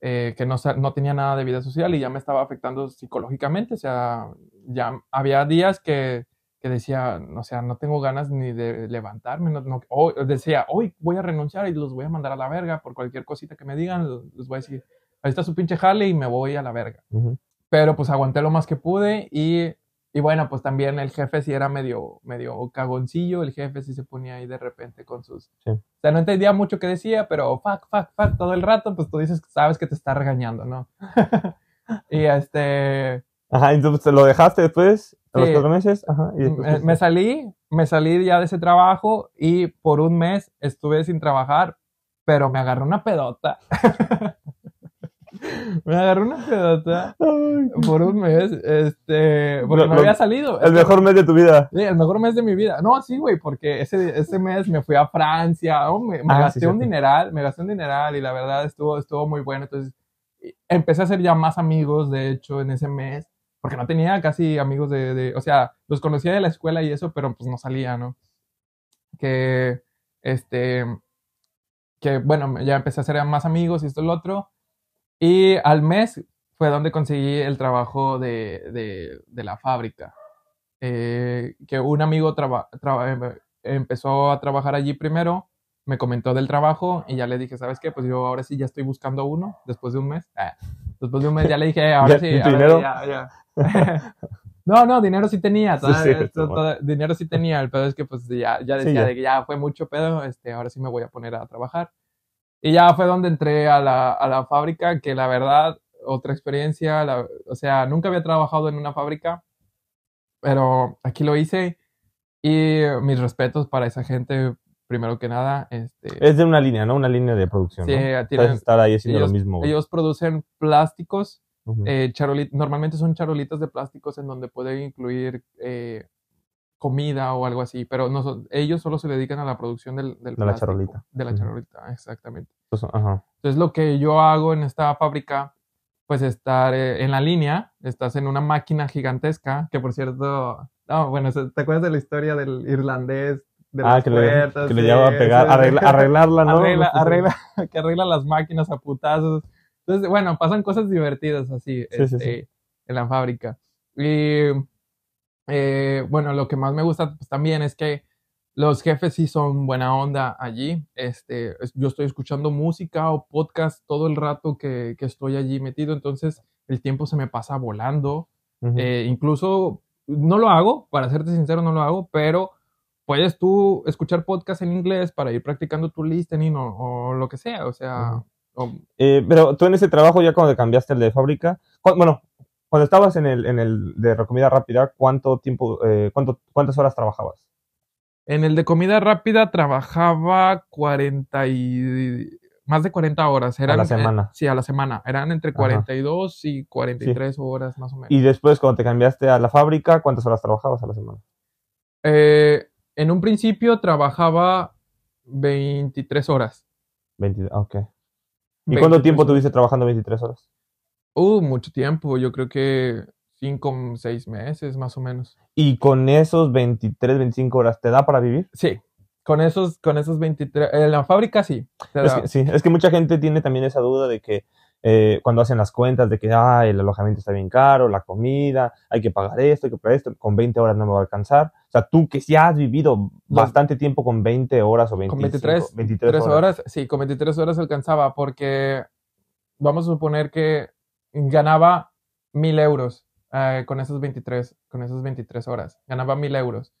eh, que no, no tenía nada de vida social y ya me estaba afectando psicológicamente. O sea, ya había días que, que decía, o sea, no tengo ganas ni de levantarme. No, decía, hoy voy a renunciar y los voy a mandar a la verga por cualquier cosita que me digan. Les voy a decir, ahí está su pinche jale y me voy a la verga. Pero pues aguanté lo más que pude y, y, bueno, pues también el jefe sí era medio, medio cagoncillo, el jefe sí se ponía ahí de repente con sus... O sea, no entendía mucho qué decía, pero fuck, fuck, fuck, todo el rato, pues tú dices, sabes que te está regañando, ¿no? [LAUGHS] y este... Ajá, entonces lo dejaste después, a los cuatro meses, ajá. Y después, me, me salí, me salí ya de ese trabajo y por un mes estuve sin trabajar, pero me agarró una pedota. [LAUGHS] me agarró una pedota por un mes, este, porque no, había salido. El mejor mes de tu vida. Sí, el mejor mes de mi vida. No, sí, güey, porque ese, ese mes me fui a Francia, oh, me, ah, gasté un dineral, me gasté un dineral y la verdad estuvo, estuvo muy bueno. Entonces, empecé a hacer ya más amigos, de hecho, en ese mes, porque no tenía casi amigos de, de o sea, los conocía de la escuela y eso, pero pues no salía, ¿no? Que, este, que bueno, ya empecé a hacer más amigos y esto y lo otro. Y al mes fue donde conseguí el trabajo de, de, la fábrica. Eh, que un amigo em, empezó a trabajar allí primero, me comentó del trabajo y ya le dije, ¿sabes qué? Pues yo ahora sí ya estoy buscando uno después de un mes. Ah, después de un mes ya le dije, ahora sí. dinero? [LAUGHS] no, no, dinero sí tenía. dinero sí tenía. El pedo es que pues ya, ya decía ya. que ya fue mucho pedo, este, ahora sí me voy a poner a trabajar. Y ya fue donde entré a la, a la fábrica, que la verdad, otra experiencia, o sea, nunca había trabajado en una fábrica, pero aquí lo hice y mis respetos para esa gente, primero que nada. Este, es de una línea, ¿no? Una línea de producción. Sí, ¿no? tienen, estar ahí haciendo ellos, lo mismo. Ellos producen plásticos, uh normalmente son charolitas de plásticos en donde pueden incluir eh, comida o algo así, pero no, ellos solo se dedican a la producción del, de la charolita. De la charolita, exactamente. Entonces, pues, Entonces, lo que yo hago en esta fábrica, pues estar eh, en la línea, estás en una máquina gigantesca, que por cierto, bueno, ¿te acuerdas de la historia del irlandés? ah, que, le, que a pegar, arreglarla, ¿no? [LAUGHS] que arregla las máquinas a putazos. Entonces, bueno, pasan cosas divertidas así este, en la fábrica. Y eh, bueno, lo que más me gusta también es que los jefes sí son buena onda allí. Este, yo estoy escuchando música o podcast todo el rato que, estoy allí metido, entonces el tiempo se me pasa volando. Eh, incluso no lo hago, para serte sincero, no lo hago, pero puedes tú escuchar podcast en inglés para ir practicando tu listening o, lo que sea, o sea. Eh, pero tú en ese trabajo, ya cuando cambiaste el de fábrica, bueno, cuando estabas en el, en el de comida rápida, ¿cuánto tiempo, eh, cuánto, cuántas horas trabajabas? En el de comida rápida trabajaba 40 y más de 40 horas. a la eh, semana. sí, a la semana. Eran entre 42 y 43 horas más o menos. Y después, cuando te cambiaste a la fábrica, ¿cuántas horas trabajabas a la semana? Eh, en un principio trabajaba 23 horas. ok. ¿Y cuánto tiempo tuviste trabajando 23 horas? Uh, mucho tiempo, yo creo que cinco, seis meses más o menos. ¿Y con esos 23, 25 horas te da para vivir? Sí, con esos, con esos 23, en la fábrica sí. Es sí, es que mucha gente tiene también esa duda de que eh, cuando hacen las cuentas de que el alojamiento está bien caro, la comida, hay que pagar esto, hay que pagar esto, con 20 horas no me va a alcanzar. O sea, tú que si has vivido bastante tiempo con 20 horas o 25, 23, 23 horas. horas. Sí, con 23 horas alcanzaba porque vamos a suponer que ganaba mil euros eh, con, esos 23, con esas 23 horas. Ganaba mil euros.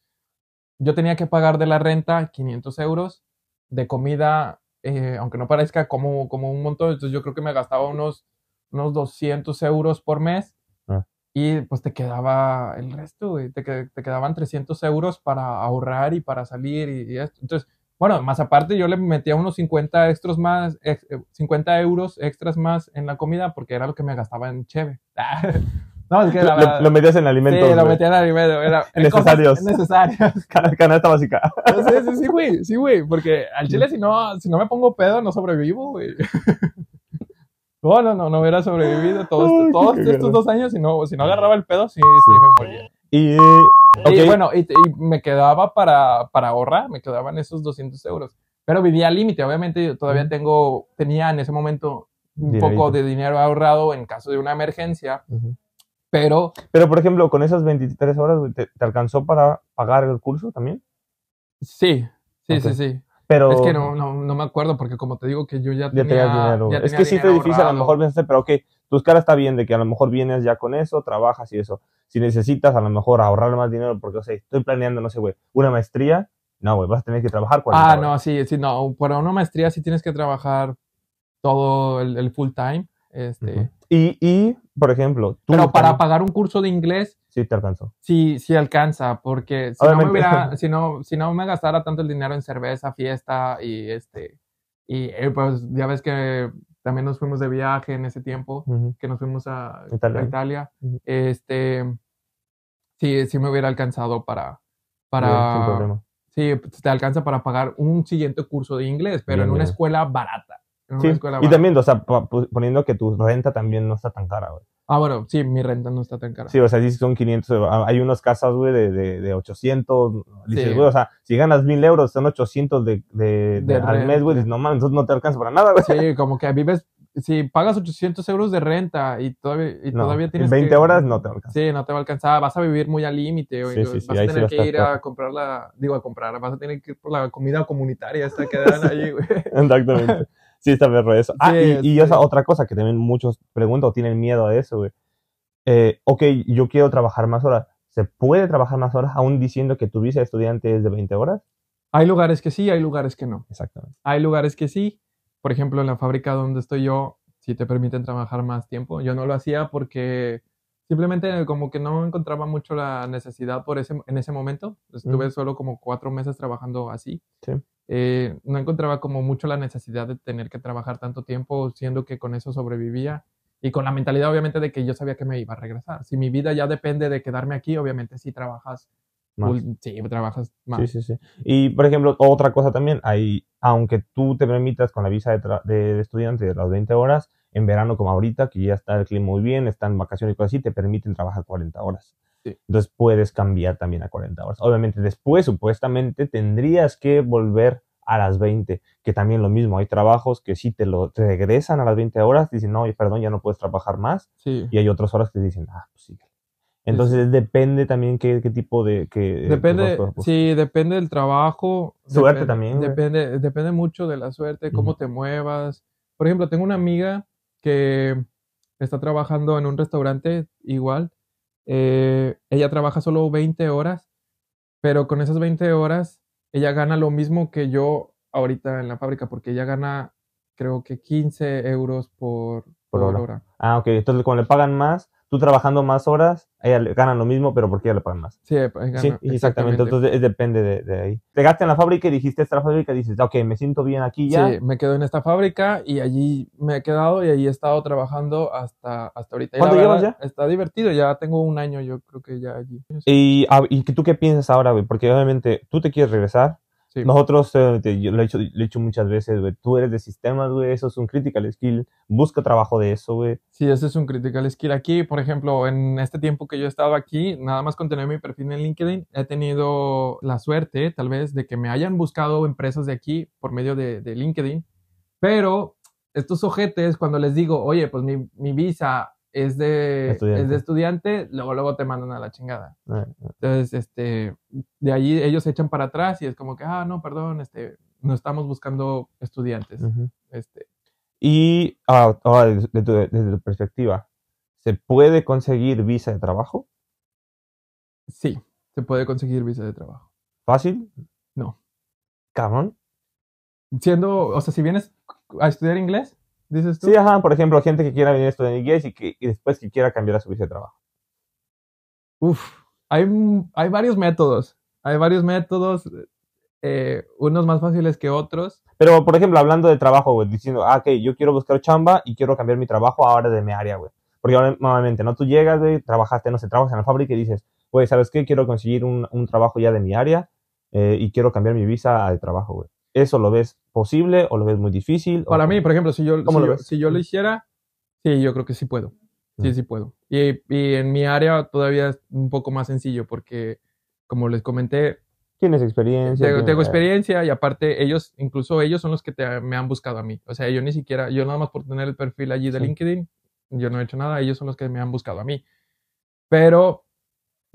Yo tenía que pagar de la renta 500 euros, de comida, eh, aunque no parezca como, como un montón, entonces yo creo que me gastaba unos, unos 200 euros por mes. Ah. Y pues te quedaba el resto, Te, quedaban 300 euros para ahorrar y para salir y, y esto. Entonces, bueno, más aparte yo le metía unos 50 extras más, 50 eh, euros extras más en la comida porque era lo que me gastaba en cheve. [LAUGHS] no, es que lo, metías en alimentos. Sí, lo metía en alimentos. Era, [LAUGHS] necesarios. Cosas, necesarios. [LAUGHS] canasta básica. sí, sí, güey, sí, güey, porque al chile si no, si no me pongo pedo no sobrevivo, güey. no, no, no, hubiera sobrevivido este, todos, todos estos dos años si no, si no agarraba el pedo, sí, sí me moría. Y, okay. bueno, y, me quedaba para, para, ahorrar, me quedaban esos 200 euros. Pero vivía al límite, obviamente yo todavía tengo, tenía en ese momento un poco de dinero ahorrado en caso de una emergencia. Pero, pero, por ejemplo, con esas 23 horas, ¿te, alcanzó para pagar el curso también? Sí, sí, sí, sí. Pero... Es que no, no, me acuerdo porque como te digo que yo ya, tenía, dinero. es que sí fue difícil a lo mejor pensé, pero ok, tus cara está bien de que a lo mejor vienes ya con eso, trabajas y eso. Si necesitas a lo mejor ahorrar más dinero, porque, o sea, estoy planeando, no sé, güey, una maestría, no, güey, vas a tener que trabajar cuando. Ah, no, sí, sí, no, para una maestría sí tienes que trabajar todo el, full time. Este. y, por ejemplo, tú Pero para pagar un curso de inglés. Sí, te alcanzó. Sí, sí alcanza, porque si no, me [LAUGHS] si, no, me gastara tanto el dinero en cerveza, fiesta y este. Y eh, pues ya ves que también nos fuimos de viaje en ese tiempo, que nos fuimos a Italia. Este, sí, sí me hubiera alcanzado para... para sí, pues, te alcanza para pagar un siguiente curso de inglés, pero en una escuela barata. sí. y también, o sea, poniendo que tu renta también no está tan cara, güey. Ah, bueno, sí, mi renta no está tan cara. Sí, o sea, sí son 500, hay unos casas, güey, de, de, de 800, dices, güey, o sea, si ganas 1000 euros, son 800 de, de al mes, güey, dices, no mames, entonces no te alcanza para nada, güey. Sí, como que vives, si pagas 800 euros de renta y todavía, y todavía tienes en 20 horas no te alcanza. Sí, no te va a alcanzar, vas a vivir muy al límite, güey, vas a tener que ir a comprar la, digo, a comprar, vas a tener que ir por la comida comunitaria hasta que allí, güey. [LAUGHS] Exactamente sí está perro eso. Ah, y, otra cosa que tienen muchos preguntan o tienen miedo a eso, güey. Eh, ok, yo quiero trabajar más horas. ¿Se puede trabajar más horas aún diciendo que tu visa de estudiante es de 20 horas? Hay lugares que sí, hay lugares que no. Exactamente. Hay lugares que sí. Por ejemplo, en la fábrica donde estoy yo, si te permiten trabajar más tiempo. Yo no lo hacía porque simplemente como que no encontraba mucho la necesidad por ese, en ese momento. Estuve solo como cuatro meses trabajando así. Sí. Eh, no encontraba como mucho la necesidad de tener que trabajar tanto tiempo, siendo que con eso sobrevivía y con la mentalidad obviamente de que yo sabía que me iba a regresar. Si mi vida ya depende de quedarme aquí, obviamente si trabajas Sí, trabajas más. Sí, sí, sí. Y, por ejemplo, otra cosa también, hay, aunque tú te permitas con la visa de, estudiante de las 20 horas, en verano como ahorita, que ya está el clima muy bien, están vacaciones y cosas así, te permiten trabajar 40 horas. Entonces puedes cambiar también a 40 horas. Obviamente después supuestamente tendrías que volver a las 20, que también lo mismo, hay trabajos que si te lo regresan a las 20 horas, dicen, no, perdón, ya no puedes trabajar más, y hay otras horas que te dicen, ah, pues sí. Entonces depende también qué, qué, tipo de... depende, sí, depende del trabajo. Suerte también. Depende, depende mucho de la suerte, cómo te muevas. Por ejemplo, tengo una amiga que está trabajando en un restaurante igual, eh, ella trabaja solo 20 horas, pero con esas 20 horas ella gana lo mismo que yo ahorita en la fábrica, porque ella gana creo que 15 euros por, hora. Ah, ok, entonces cuando le pagan más, tú trabajando más horas, ella ganan lo mismo, pero porque ella le pagan más. Sí, eh, exactamente. Entonces depende de, de, ahí. Llegaste en la fábrica y dijiste esta fábrica, dices, ok, me siento bien aquí ya. Sí, me quedo en esta fábrica y allí me he quedado y allí he estado trabajando hasta, hasta ahorita. ¿Cuánto llevas ya? Está divertido, ya tengo un año, yo creo que ya allí. ¿Y, ah, ¿Y tú qué piensas ahora, güey? Porque obviamente tú te quieres regresar, nosotros, eh, yo lo he, hecho, he hecho muchas veces, Tú eres de sistemas, Eso es un critical skill. Busca trabajo de eso, güey. Sí, eso es un critical skill. Aquí, por ejemplo, en este tiempo que yo he estado aquí, nada más con tener mi perfil en LinkedIn, he tenido la suerte, tal vez, de que me hayan buscado empresas de aquí por medio de, LinkedIn. Pero estos ojetes, cuando les digo, oye, pues mi, mi visa es de estudiante. de estudiante, luego luego te mandan a la chingada. Ah, ah. Entonces, este, de allí ellos se echan para atrás y es como que, ah, no, perdón, este, no estamos buscando estudiantes. Este. Y ah, ahora desde, tu, desde, tu, perspectiva, ¿se puede conseguir visa de trabajo? Sí, se puede conseguir visa de trabajo. ¿Fácil? No. ¿Cabrón? Siendo, o sea, si vienes a estudiar inglés, dices tú. Sí, ajá, por ejemplo, gente que quiera venir a estudiar inglés y, que, y después que quiera cambiar a su visa de trabajo. Uf, hay, varios métodos. Hay varios métodos, eh, unos más fáciles que otros. Pero, por ejemplo, hablando de trabajo, güey, diciendo, ah, ok, yo quiero buscar chamba y quiero cambiar mi trabajo ahora de mi área, güey. Porque normalmente, ¿no? Tú llegas, güey, trabajaste, no sé, trabajas en la fábrica y dices, güey, ¿sabes qué? Quiero conseguir un, trabajo ya de mi área eh, y quiero cambiar mi visa de trabajo, güey. ¿Eso lo ves posible o lo ves muy difícil? Para mí, por ejemplo, si yo, si lo, yo lo hiciera, sí, yo creo que sí puedo. Sí, sí puedo. Y, en mi área todavía es un poco más sencillo porque, como les comenté... Tienes experiencia. Tengo, experiencia y aparte ellos, incluso ellos son los que me han buscado a mí. O sea, yo ni siquiera, yo nada más por tener el perfil allí de LinkedIn, yo no he hecho nada, ellos son los que me han buscado a mí. Pero,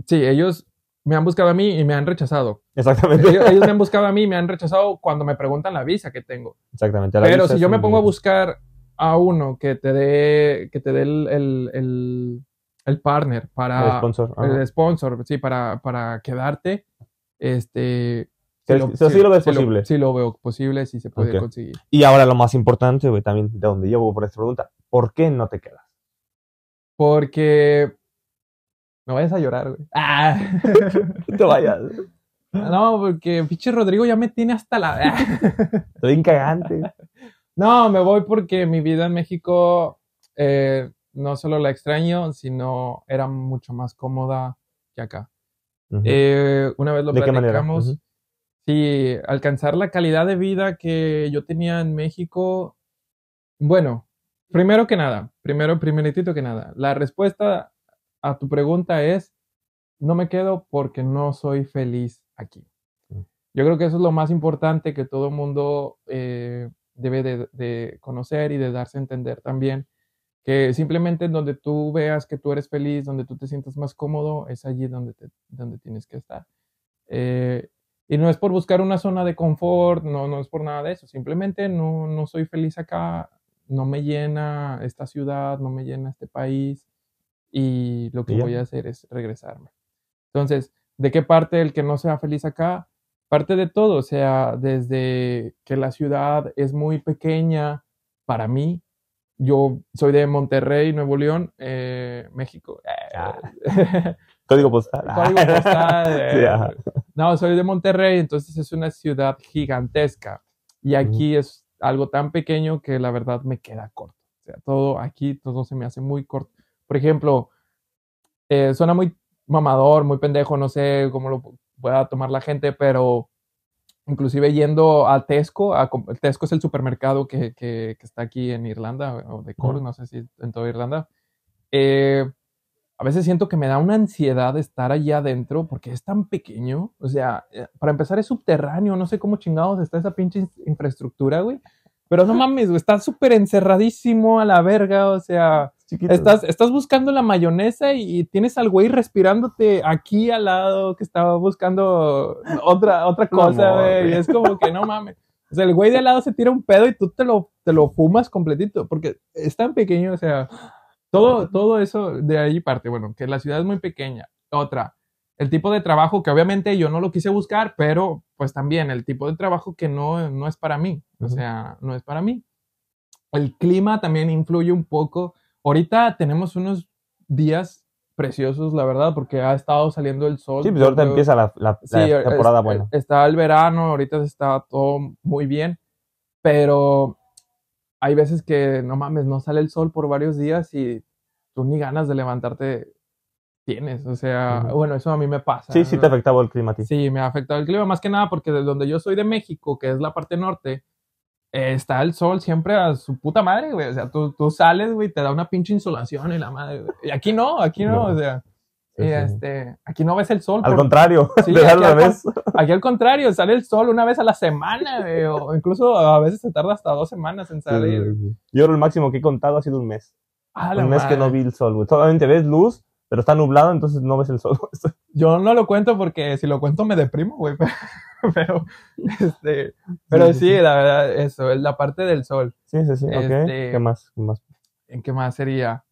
sí, ellos me han buscado a mí y me han rechazado. Exactamente. Ellos, me han buscado a mí y me han rechazado cuando me preguntan la visa que tengo. Exactamente. Pero si yo me pongo a buscar a uno que te dé, que te dé el, el, el, partner para... El sponsor. El sponsor, sí, para, para quedarte, este... Si lo, sí lo ves posible. Sí lo veo posible, si se puede conseguir. Y ahora lo más importante, también de donde llevo por esta pregunta, ¿por qué no te quedas? Porque no vayas a llorar, güey. ¡Ah! [LAUGHS] te vayas. No, porque pinche Rodrigo ya me tiene hasta la. [LAUGHS] Estoy incagante. No, me voy porque mi vida en México eh, no solo la extraño, sino era mucho más cómoda que acá. Eh, una vez lo que platicamos. Qué alcanzar la calidad de vida que yo tenía en México. Bueno, primero que nada, primero, primeritito que nada, la respuesta a tu pregunta es, no me quedo porque no soy feliz aquí. Mm. Yo creo que eso es lo más importante que todo mundo eh, debe de, conocer y de darse a entender también, que simplemente donde tú veas que tú eres feliz, donde tú te sientas más cómodo, es allí donde, te, donde tienes que estar. Eh, y no es por buscar una zona de confort, no, no es por nada de eso, simplemente no, no soy feliz acá, no me llena esta ciudad, no me llena este país y lo que voy a hacer es regresarme. Entonces, ¿de qué parte el que no sea feliz acá? Parte de todo, o sea, desde que la ciudad es muy pequeña para mí. Yo soy de Monterrey, Nuevo León, eh, México. Ah. Eh, [LAUGHS] Código postal. Código postal. [LAUGHS] Eh. No, soy de Monterrey, entonces es una ciudad gigantesca. Y aquí es algo tan pequeño que la verdad me queda corto. O sea, todo aquí, todo se me hace muy corto. Por ejemplo, eh, suena muy mamador, muy pendejo, no sé cómo lo pueda tomar la gente, pero inclusive yendo a Tesco, a, Tesco es el supermercado que, está aquí en Irlanda, o de Cork, no sé si en toda Irlanda, eh, a veces siento que me da una ansiedad estar allá adentro porque es tan pequeño, o sea, eh, para empezar es subterráneo, no sé cómo chingados está esa pinche infraestructura, güey, pero no mames, güey, estás súper encerradísimo a la verga, o sea, Estás, estás buscando la mayonesa y, tienes al güey respirándote aquí al lado que estaba buscando otra, otra cosa, Y es como que no mames. O sea, el güey de al lado se tira un pedo y tú te lo, te lo fumas completito, porque es tan pequeño, o sea, todo, todo eso de ahí parte. Bueno, que la ciudad es muy pequeña. Otra, el tipo de trabajo que obviamente yo no lo quise buscar, pero pues también el tipo de trabajo que no, no es para mí, o sea, no es para mí. El clima también influye un poco. Ahorita tenemos unos días preciosos, la verdad, porque ha estado saliendo el sol. Sí, pues ahorita empieza la, temporada buena. Está el verano, ahorita está todo muy bien, pero hay veces que no mames, no sale el sol por varios días y tú ni ganas de levantarte tienes. O sea, bueno, eso a mí me pasa. Sí, sí, te afectaba el clima a ti. Sí, me ha afectado el clima, más que nada porque desde donde yo soy de México, que es la parte norte, está el sol siempre a su puta madre, güey. O sea, tú, sales, güey, te da una pinche insolación y la madre, güey. Y aquí no, aquí no, o sea. este, aquí no ves el sol. Al contrario, [LAUGHS] sí, [LAUGHS] aquí, al, aquí al contrario, sale el sol una vez a la semana, güey, o incluso a veces se tarda hasta dos semanas en salir. Yo lo máximo que he contado ha sido un mes. un mes que no vi el sol, güey. Solamente ves luz pero está nublado, entonces no ves el sol. [LAUGHS] Yo no lo cuento porque si lo cuento me deprimo, güey. [LAUGHS] Pero, este, pero sí, la verdad, eso, es la parte del sol. Sí, sí, sí, este, ¿Qué más? ¿Qué más? ¿En qué más sería?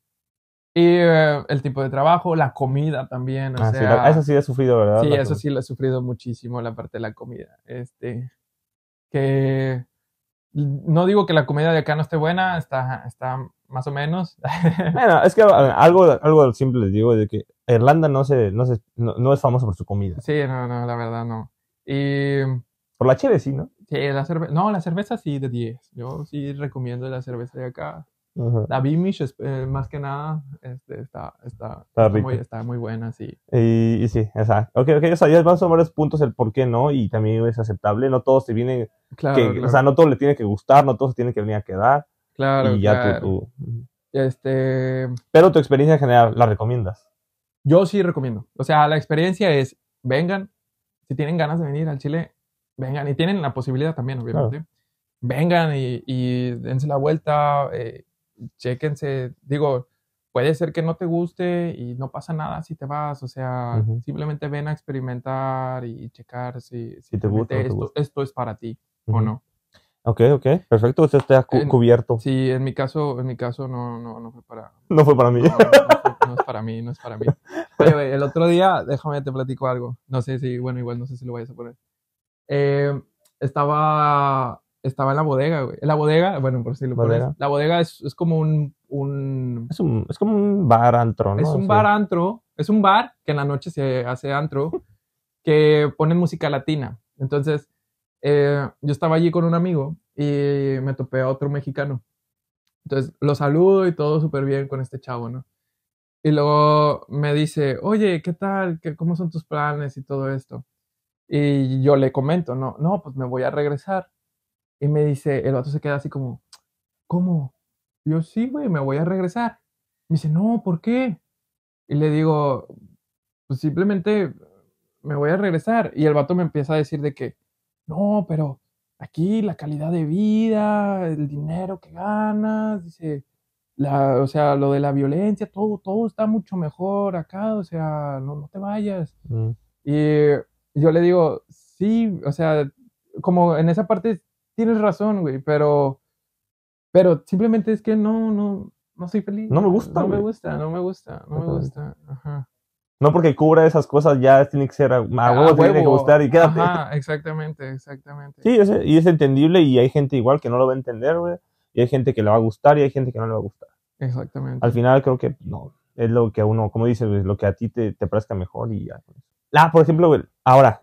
Y eh, el tipo de trabajo, la comida también, o ah, Sí, eso sí he sufrido, ¿verdad? Sí, eso sí lo he sufrido muchísimo, la parte de la comida. Este, que... No digo que la comida de acá no esté buena, está, está más o menos. [LAUGHS] bueno, es que algo, algo simple les digo, de que Irlanda no, se, no, se, no, es famosa por su comida. Sí, no, no, la verdad no. Y... Por la chévere sí, ¿no? Sí, la cerveza, no, la cerveza sí de 10. Yo sí recomiendo la cerveza de acá. La Bimish, eh, más que nada, este, está, está, está, muy, buena, sí. Y, sí, exacto. Ok, ok, o ya van a varios puntos el por qué no, y también es aceptable. No todos se vienen, o sea, no todo le tiene que gustar, no todos se tienen que venir a quedar. Claro. ya Este... Pero tu experiencia en general, ¿la recomiendas? Yo sí recomiendo. O sea, la experiencia es, vengan, si tienen ganas de venir al Chile, vengan. Y tienen la posibilidad también, obviamente. Vengan y, dense la vuelta, eh, chequense. Digo, puede ser que no te guste y no pasa nada si te vas, o sea, simplemente ven a experimentar y checar si, si, te gusta, esto, esto, es para ti o no. Ok, ok, perfecto, usted está cubierto. Sí, en mi caso, en mi caso no, no, no fue para... [LAUGHS] No fue para mí. No, es para mí, no es para mí. Oye, el otro día, déjame, te platico algo. No sé si, bueno, igual no sé si lo vayas a poner. Eh, estaba, estaba en la bodega, güey. La bodega, bueno, por si lo pones. La bodega es, es como un, un... Es un... Es como un bar antro, ¿no? Es un bar antro, es un bar que en la noche se hace antro, [LAUGHS] que ponen música latina. Entonces eh, yo estaba allí con un amigo y me topé a otro mexicano. Entonces lo saludo y todo súper bien con este chavo, ¿no? Y luego me dice, oye, ¿qué tal? ¿Qué, ¿Cómo son tus planes y todo esto? Y yo le comento, no, no, pues me voy a regresar. Y me dice, el vato se queda así como, ¿cómo? yo sí, güey, me voy a regresar. Me dice, no, ¿por qué? Y le digo, pues simplemente me voy a regresar. Y el vato me empieza a decir de que, no, pero aquí la calidad de vida, el dinero que ganas, dice, la, o sea, lo de la violencia, todo, todo está mucho mejor acá, o sea, no, no te vayas. Mm. Y yo le digo, sí, o sea, como en esa parte tienes razón, güey, pero, pero simplemente es que no, no, no soy feliz. No me gusta. No me gusta, no me gusta, no me gusta. Ajá. No porque cubra esas cosas, ya tiene que ser a, tiene que gustar y quédate. exactamente, exactamente. Sí, es, y es entendible y hay gente igual que no lo va a entender, güey. Y hay gente que le va a gustar y hay gente que no le va a gustar. Exactamente. Al final creo que no, es lo que a uno, como dices, lo que a ti te, te parezca mejor y ya. Ah, por ejemplo, ahora,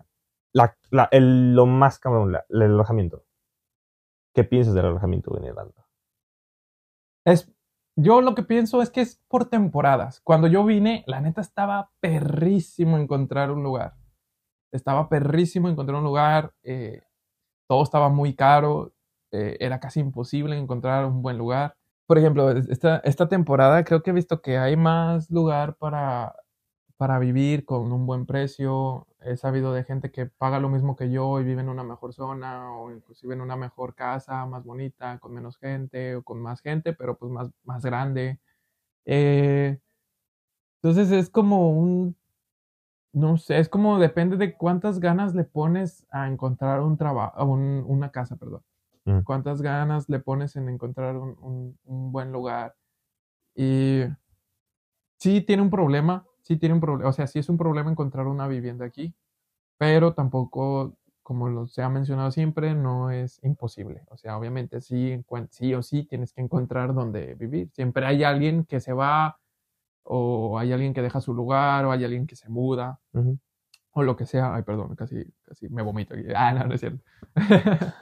la, la, el, lo más cabrón, el alojamiento. ¿Qué piensas del alojamiento en Es yo lo que pienso es que es por temporadas. Cuando yo vine, la neta estaba perrísimo encontrar un lugar. Estaba perrísimo encontrar un lugar. Eh, todo estaba muy caro. Eh, era casi imposible encontrar un buen lugar. Por ejemplo, esta temporada creo que he visto que hay más lugar para para vivir con un buen precio. He sabido de gente que paga lo mismo que yo y vive en una mejor zona o inclusive en una mejor casa, más bonita, con menos gente o con más gente, pero pues más, más grande. Eh, entonces es como un, no sé, es como depende de cuántas ganas le pones a encontrar un trabajo, un, una casa, perdón. Mm. Cuántas ganas le pones en encontrar un, un, un buen lugar. Y sí tiene un problema sí problema, o sea, sí es un problema encontrar una vivienda aquí, pero tampoco, como se ha mencionado siempre, no es imposible. O sea, obviamente sí, o sí tienes que encontrar donde vivir. Siempre hay alguien que se va, o hay alguien que deja su lugar, o hay alguien que se muda, o lo que sea. Ay, perdón, casi, casi me vomito aquí. Ah, no, no es cierto. [LAUGHS]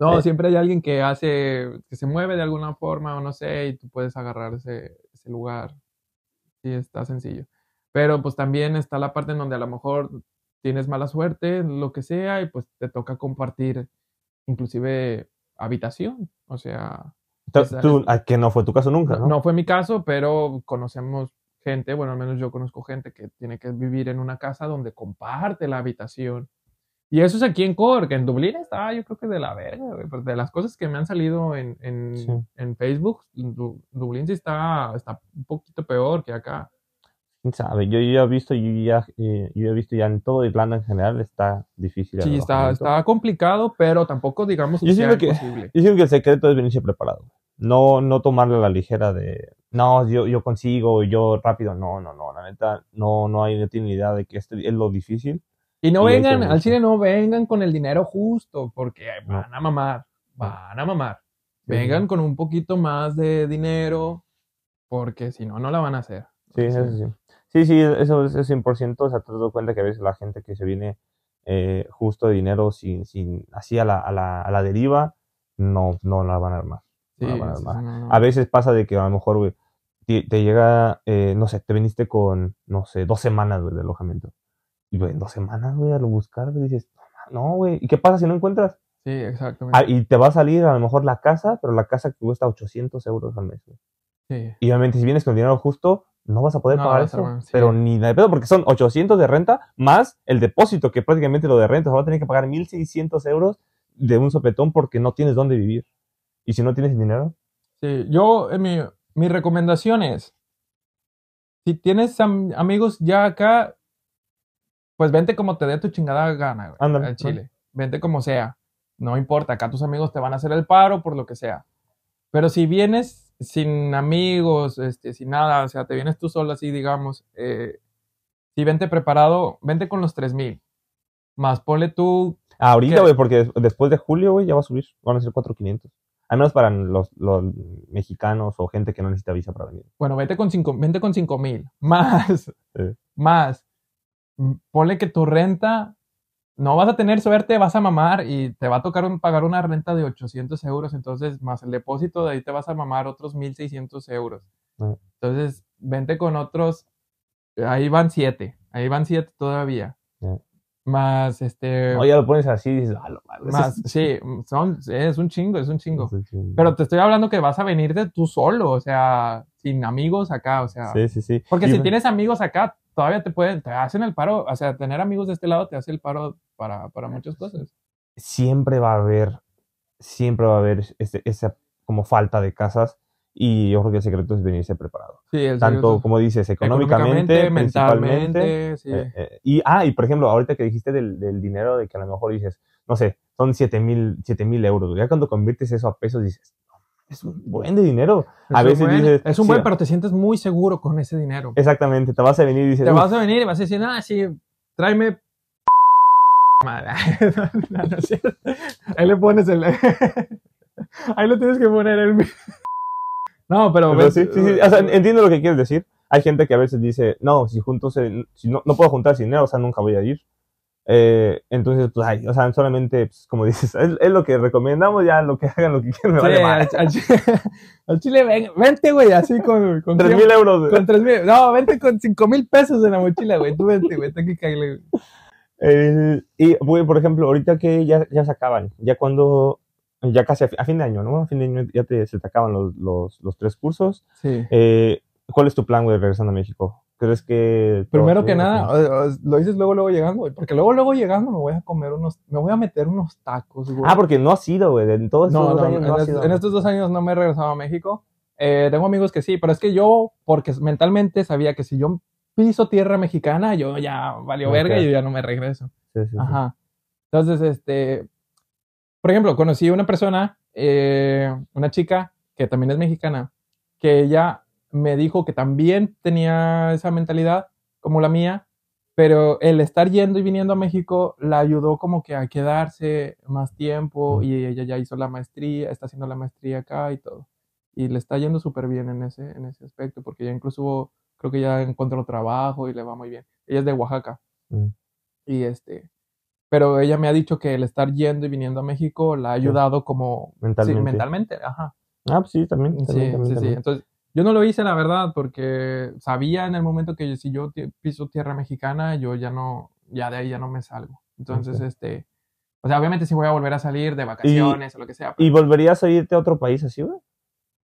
no, eh, siempre hay alguien que hace, que se mueve de alguna forma, o no sé, y tú puedes agarrar ese, ese lugar. Sí, está sencillo. Pero pues también está la parte en donde a lo mejor tienes mala suerte, lo que sea, y pues te toca compartir inclusive habitación. O sea... Pues, ah, que no fue tu caso nunca, ¿no? No fue mi caso, pero conocemos gente, bueno, al menos yo conozco gente que tiene que vivir en una casa donde comparte la habitación. Y eso es aquí en Cork, en Dublín está, yo creo que de la verga, pues, De las cosas que me han salido en, en, en Facebook, Dublín sí está, está un poquito peor que acá yo he visto, yo ya, eh, yo he visto ya en todo Irlanda en general está difícil. Sí, está, complicado, pero tampoco digamos que imposible. Yo siento que el secreto es venirse preparado. No, no tomarle la ligera de, no, yo, yo consigo, yo rápido. No, no, no, la neta, no, no hay, idea de que este es lo difícil. Y no vengan, al cine no vengan con el dinero justo, porque van a mamar, van a mamar. Vengan con un poquito más de dinero, porque si no, no la van a hacer. Sí, sí, sí. Sí, sí, e-, eso es, 100%, o sea, te das cuenta que a veces la gente que se viene eh, justo de dinero sin, sin, así a la, a la, a la deriva, no, no la van a armar. Sí, a, a veces pasa de que a lo mejor, te, llega, eh, no sé, te viniste con, no sé, dos semanas, güey, de alojamiento. Y, en dos semanas, güey, a lo buscar, dices, no, güey, ¿y qué pasa si no encuentras? Sí, exactamente. Ah, y te va a salir a lo mejor la casa, pero la casa que cuesta 800 euros al mes, Sí. Y obviamente, si vienes con dinero justo, no vas a poder pagar eso, pero ni de pedo, porque son 800 de renta más el depósito, que prácticamente lo de renta, Vas a tener que pagar 1.600 euros de un sopetón porque no tienes dónde vivir. Y si no tienes dinero. Sí, yo, eh, mi, mi recomendación es, si tienes amigos ya acá, pues vente como te dé tu chingada gana Andale, al Chile. Vente como sea. No importa, acá tus amigos te van a hacer el paro por lo que sea. Pero si vienes sin amigos, este, sin nada, o sea, te vienes tú solo así, digamos, eh, si vente preparado, vente con los 3000. Más ponle tú. Ah, ahorita, güey, porque después de julio, güey, ya va a subir. Van a ser 4500. Al menos para los, mexicanos o gente que no necesita visa para venir. Bueno, vente con cinco, vente con cinco mil. [LAUGHS] Más. Más. Ponle que tu renta no vas a tener suerte, vas a mamar y te va a tocar pagar una renta de 800 euros, entonces más el depósito de ahí te vas a mamar otros 1600 euros. Ah. Entonces, vente con otros, ahí van siete, ahí van siete todavía. Ah. Más este. Oye, ya lo pones así y dices, ah, lo malo. [LAUGHS] sí, son, es un chingo, es un chingo. Pero te estoy hablando que vas a venir de tú solo, o sea, sin amigos acá, o sea. Sí, sí, sí. Porque si tienes amigos acá, todavía te pueden, te hacen el paro, o sea, tener amigos de este lado te hace el paro para, para muchas cosas. Siempre va a haber, siempre va a haber este, esa como falta de casas y yo creo que el secreto es venirse preparado. Sí, el Tanto, como dices, económicamente, mentalmente. Sí. Eh, eh, y, ah, y por ejemplo, ahorita que dijiste del, del dinero, de que a lo mejor dices, no sé, son 7 mil euros. Ya cuando conviertes eso a pesos dices, es un buen de dinero. Es a veces dices, es un buen, pero te sientes muy seguro con ese dinero. Exactamente, te vas a venir y dices, te vas a venir y vas a decir, ah, sí, tráeme madre. [LAUGHS] Ahí le pones el [LAUGHS] Ahí lo tienes que poner el No, pero, pero sí, o sea, entiendo lo que quieres decir. Hay gente que a veces dice, "No, si juntos... si no, no puedo juntar dinero, o sea, nunca voy a ir." Eh, entonces, pues, ay, o sea, solamente, pues, como dices, [LAUGHS] es, lo que recomendamos, ya lo que hagan, lo que quieran, [LAUGHS] al, chile, vente, güey, así con... con mil euros. Con no, vente con cinco mil pesos en la mochila, güey, tú vente, güey, tengo que caerle, eh, y, güey, por ejemplo, ahorita que ya, ya se acaban, ya cuando, ya casi a, fin de año, ¿no? A fin de año ya te, se te acaban los, los, los tres cursos. Sí. Eh, ¿Cuál es tu plan, güey, regresando a México? ¿Crees que... Primero que nada, lo dices luego, luego llegando, Porque luego, luego llegando me voy a comer unos... Me voy a meter unos tacos, güey. Ah, porque no ha sido, güey. En todos estos dos años no En estos dos años no me he regresado a México. Eh, tengo amigos que sí, pero es que yo, porque mentalmente sabía que si yo piso tierra mexicana, yo ya valió verga y ya no me regreso. Sí, sí, Ajá. Entonces, este... Por ejemplo, conocí una persona, eh, una chica que también es mexicana, que ella me dijo que también tenía esa mentalidad como la mía, pero el estar yendo y viniendo a México la ayudó como que a quedarse más tiempo y ella ya hizo la maestría, está haciendo la maestría acá y todo. Y le está yendo súper bien en ese, en ese aspecto, porque ya incluso creo que ya encontró trabajo y le va muy bien. Ella es de Oaxaca. Mm. Y este, pero ella me ha dicho que el estar yendo y viniendo a México la ha ayudado como mentalmente. ajá. Ah, pues sí, también. sí, sí, sí. Entonces, yo no lo hice, la verdad, porque sabía en el momento que si yo piso tierra mexicana, yo ya no, ya de ahí ya no me salgo. Entonces, este, o sea, obviamente si voy a volver a salir de vacaciones o lo que sea. ¿Y volverías a irte a otro país así, güey?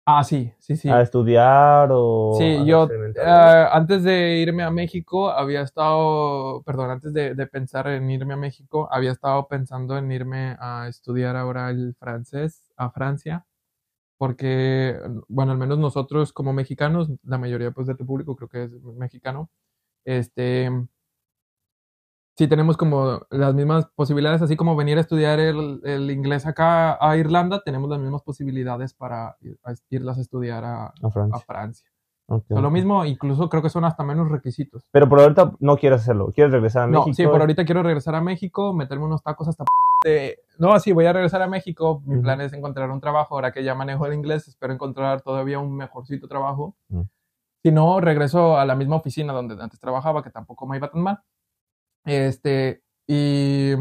Ah, sí, sí, sí. A estudiar o... Sí, yo ah, antes de irme a México había estado, perdón, antes de, de, pensar en irme a México, había estado pensando en irme a estudiar ahora el francés a Francia porque, bueno, al menos nosotros como mexicanos, la mayoría pues de tu público creo que es mexicano, este, sí tenemos como las mismas posibilidades, así como venir a estudiar el, inglés acá a Irlanda, tenemos las mismas posibilidades para irlas a estudiar A Francia lo mismo, incluso creo que son hasta menos requisitos. Pero por ahorita no quieres hacerlo, quieres regresar a México. No, sí, por ahorita quiero regresar a México, meterme unos tacos hasta... No, sí, voy a regresar a México, mi plan es encontrar un trabajo, ahora que ya manejo el inglés, espero encontrar todavía un mejorcito trabajo. Mm. Si no, regreso a la misma oficina donde antes trabajaba, que tampoco me iba tan mal. Este, y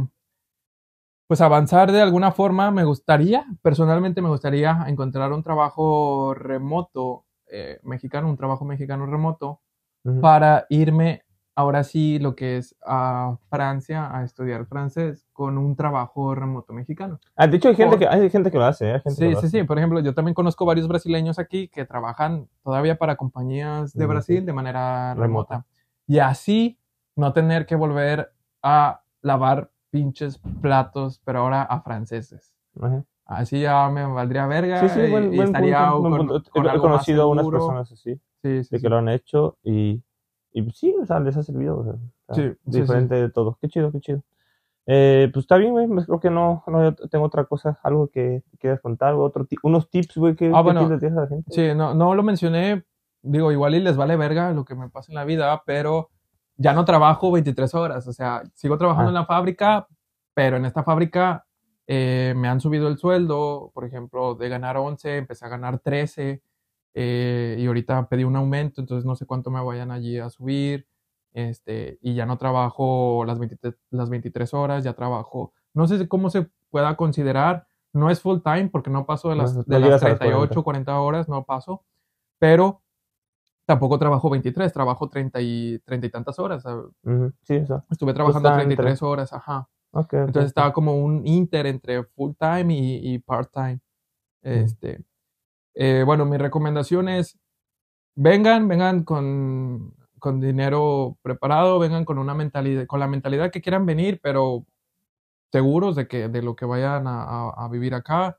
pues avanzar de alguna forma me gustaría, personalmente me gustaría encontrar un trabajo remoto eh, mexicano, un trabajo mexicano remoto, para irme ahora sí lo que es a Francia a estudiar francés con un trabajo remoto mexicano. Ha ah, dicho hay gente, que, hay gente que lo hace. Hay gente sí, sí, sí. Por ejemplo, yo también conozco varios brasileños aquí que trabajan todavía para compañías de Brasil de manera remota. Y así no tener que volver a lavar pinches platos, pero ahora a franceses así ya me valdría verga. Sí, sí, y estaría con, He, conocido a unas personas así, de que lo han hecho y, y, sí, o sea, les ha servido. sí, diferente de todos. Qué chido, qué chido. Eh, pues está bien, güey. Creo que no, no tengo otra cosa, algo que quieras contar, otro unos tips, güey, que, ah, bueno, tienes a la gente. Sí, no, no lo mencioné. Digo, igual y les vale verga lo que me pasa en la vida, pero ya no trabajo 23 horas. O sea, sigo trabajando ah. en la fábrica, pero en esta fábrica eh, me han subido el sueldo, por ejemplo, de ganar 11, empecé a ganar 13 eh, y ahorita pedí un aumento, entonces no sé cuánto me vayan allí a subir, este, y ya no trabajo las 23, las 23 horas, ya trabajo, no sé cómo se pueda considerar, no es full time porque no paso de las, 38, 40. horas, no paso, pero tampoco trabajo 23, trabajo 30 y, 30 y tantas horas. Estuve pues trabajando 33 horas, ajá. Entonces estaba como un inter entre full time y, part time. Mm. Este, eh, bueno, mi recomendación es, vengan, vengan con, con dinero preparado, vengan con una mentalidad, con la mentalidad que quieran venir, pero seguros de que de lo que vayan a, a, vivir acá.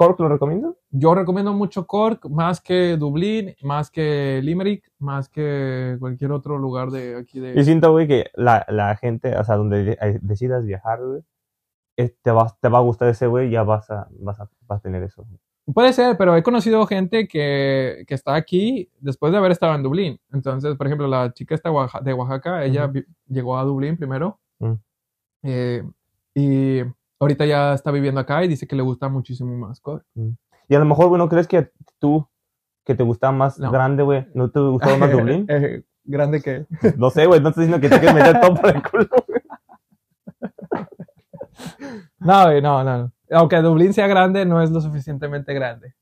¿Cork lo recomiendo? Yo recomiendo mucho Cork, más que Dublín, más que Limerick, más que cualquier otro lugar de aquí. De... siento, güey, que la, la, gente, o sea, donde decidas viajar, te va, te va a gustar ese güey, ya vas a, vas a, vas a tener eso. Puede ser, pero he conocido gente que, que, está aquí después de haber estado en Dublín. Entonces, por ejemplo, la chica está de Oaxaca, ella llegó a Dublín primero. Mm. Eh, y ahorita ya está viviendo acá y dice que le gusta muchísimo más core. Mm. Y a lo mejor, güey, ¿no crees que tú, que te gustaba más grande, güey, no te gustaba más [LAUGHS] Dublín? Eh, ¿Grande que pues, No sé, güey, no estoy diciendo que te quieres meter todo por el culo, güey. No, güey, no, no. Aunque Dublín sea grande, no es lo suficientemente grande.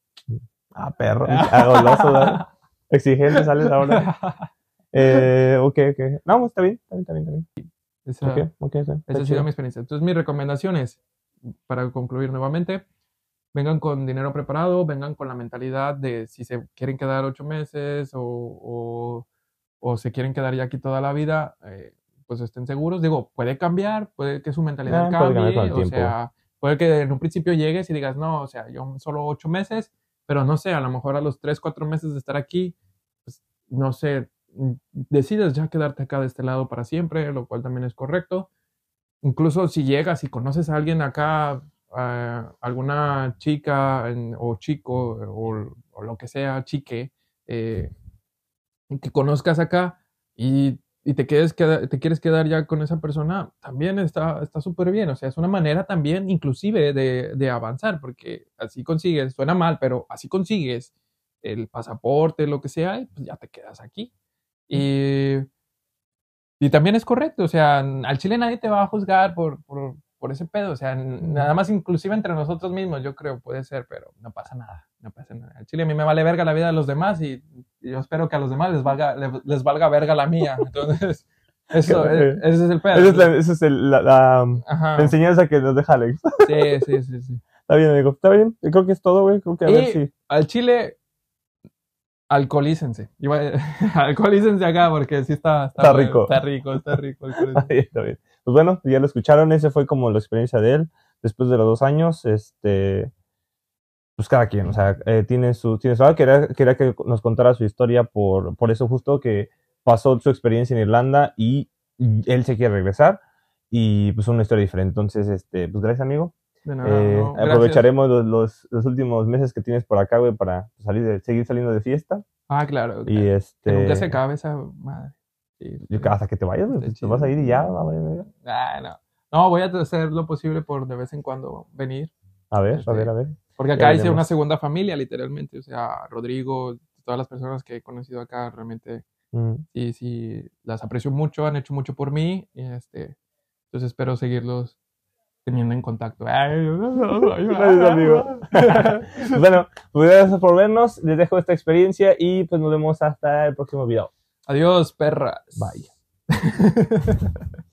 Ah, perro, ah, goloso, [LAUGHS] Exigente sales ahora. [LAUGHS] Eh, ok, ok. No, pues, está bien, está bien, está bien. Está bien. Esa, esa ha sido mi experiencia. Entonces, mis recomendaciones, para concluir nuevamente, vengan con dinero preparado, vengan con la mentalidad de si se quieren quedar ocho meses o, o, se quieren quedar ya aquí toda la vida, eh, pues estén seguros. Digo, puede cambiar, puede que su mentalidad ah, cambie, o sea, puede que en un principio llegues y digas, no, o sea, yo solo ocho meses, pero no sé, a lo mejor a los tres, cuatro meses de estar aquí, pues, no sé, decides ya quedarte acá de este lado para siempre, lo cual también es correcto. Incluso si llegas y conoces a alguien acá, eh, alguna chica o chico o, lo que sea, chique, eh, que conozcas acá y, te, quedes, quieres quedar ya con esa persona, también está súper bien. O sea, es una manera también inclusive de, avanzar, porque así consigues, suena mal, pero así consigues el pasaporte, lo que sea, y pues ya te quedas aquí. Y, mm. eh, y también es correcto, o sea, al Chile nadie te va a juzgar por, por, por ese pedo, o sea, nada más inclusive entre nosotros mismos, yo creo, puede ser, pero no pasa nada, no pasa nada. Al Chile a mí me vale verga la vida de los demás y, yo espero que a los demás les valga, les, valga verga la mía, [LAUGHS] entonces... Eso, ese es el pedo. Esa es, um, la, enseñanza que nos deja Alex. Sí, sí, sí, [LAUGHS] Está bien, amigo. Está bien. Creo que es todo, güey. Creo que a ver si. Al Chile, alcoholícense. [LAUGHS] alcoholícense acá porque sí está, está, está rico. Está rico, está rico. [LAUGHS] está bien. Pues bueno, ya lo escucharon, ese fue como la experiencia de él. Después de los dos años, este, pues cada quien, o sea, eh, tiene su, tiene su, quería, que nos contara su historia por, por eso justo que pasó su experiencia en Irlanda y él se quiere regresar y pues una historia diferente. Entonces, este, pues gracias amigo eh, aprovecharemos los, los, últimos meses que tienes por acá, güey, para salir de, seguir saliendo de fiesta. Ah, claro. Y este. nunca se acaba esa madre. hasta que te vayas, pues, Te vas a ir y ya, ah, no. No, voy a hacer lo posible por de vez en cuando venir. A ver, a este, ver, a ver. Porque acá hice una segunda familia, literalmente. O sea, Rodrigo, todas las personas que he conocido acá, realmente, y mm. sí, las aprecio mucho, han hecho mucho por mí. Este, entonces espero seguirlos teniendo en contacto. bueno, pues gracias por vernos. Les dejo esta experiencia y pues nos vemos hasta el próximo video. Adiós, perras. Bye. [LAUGHS]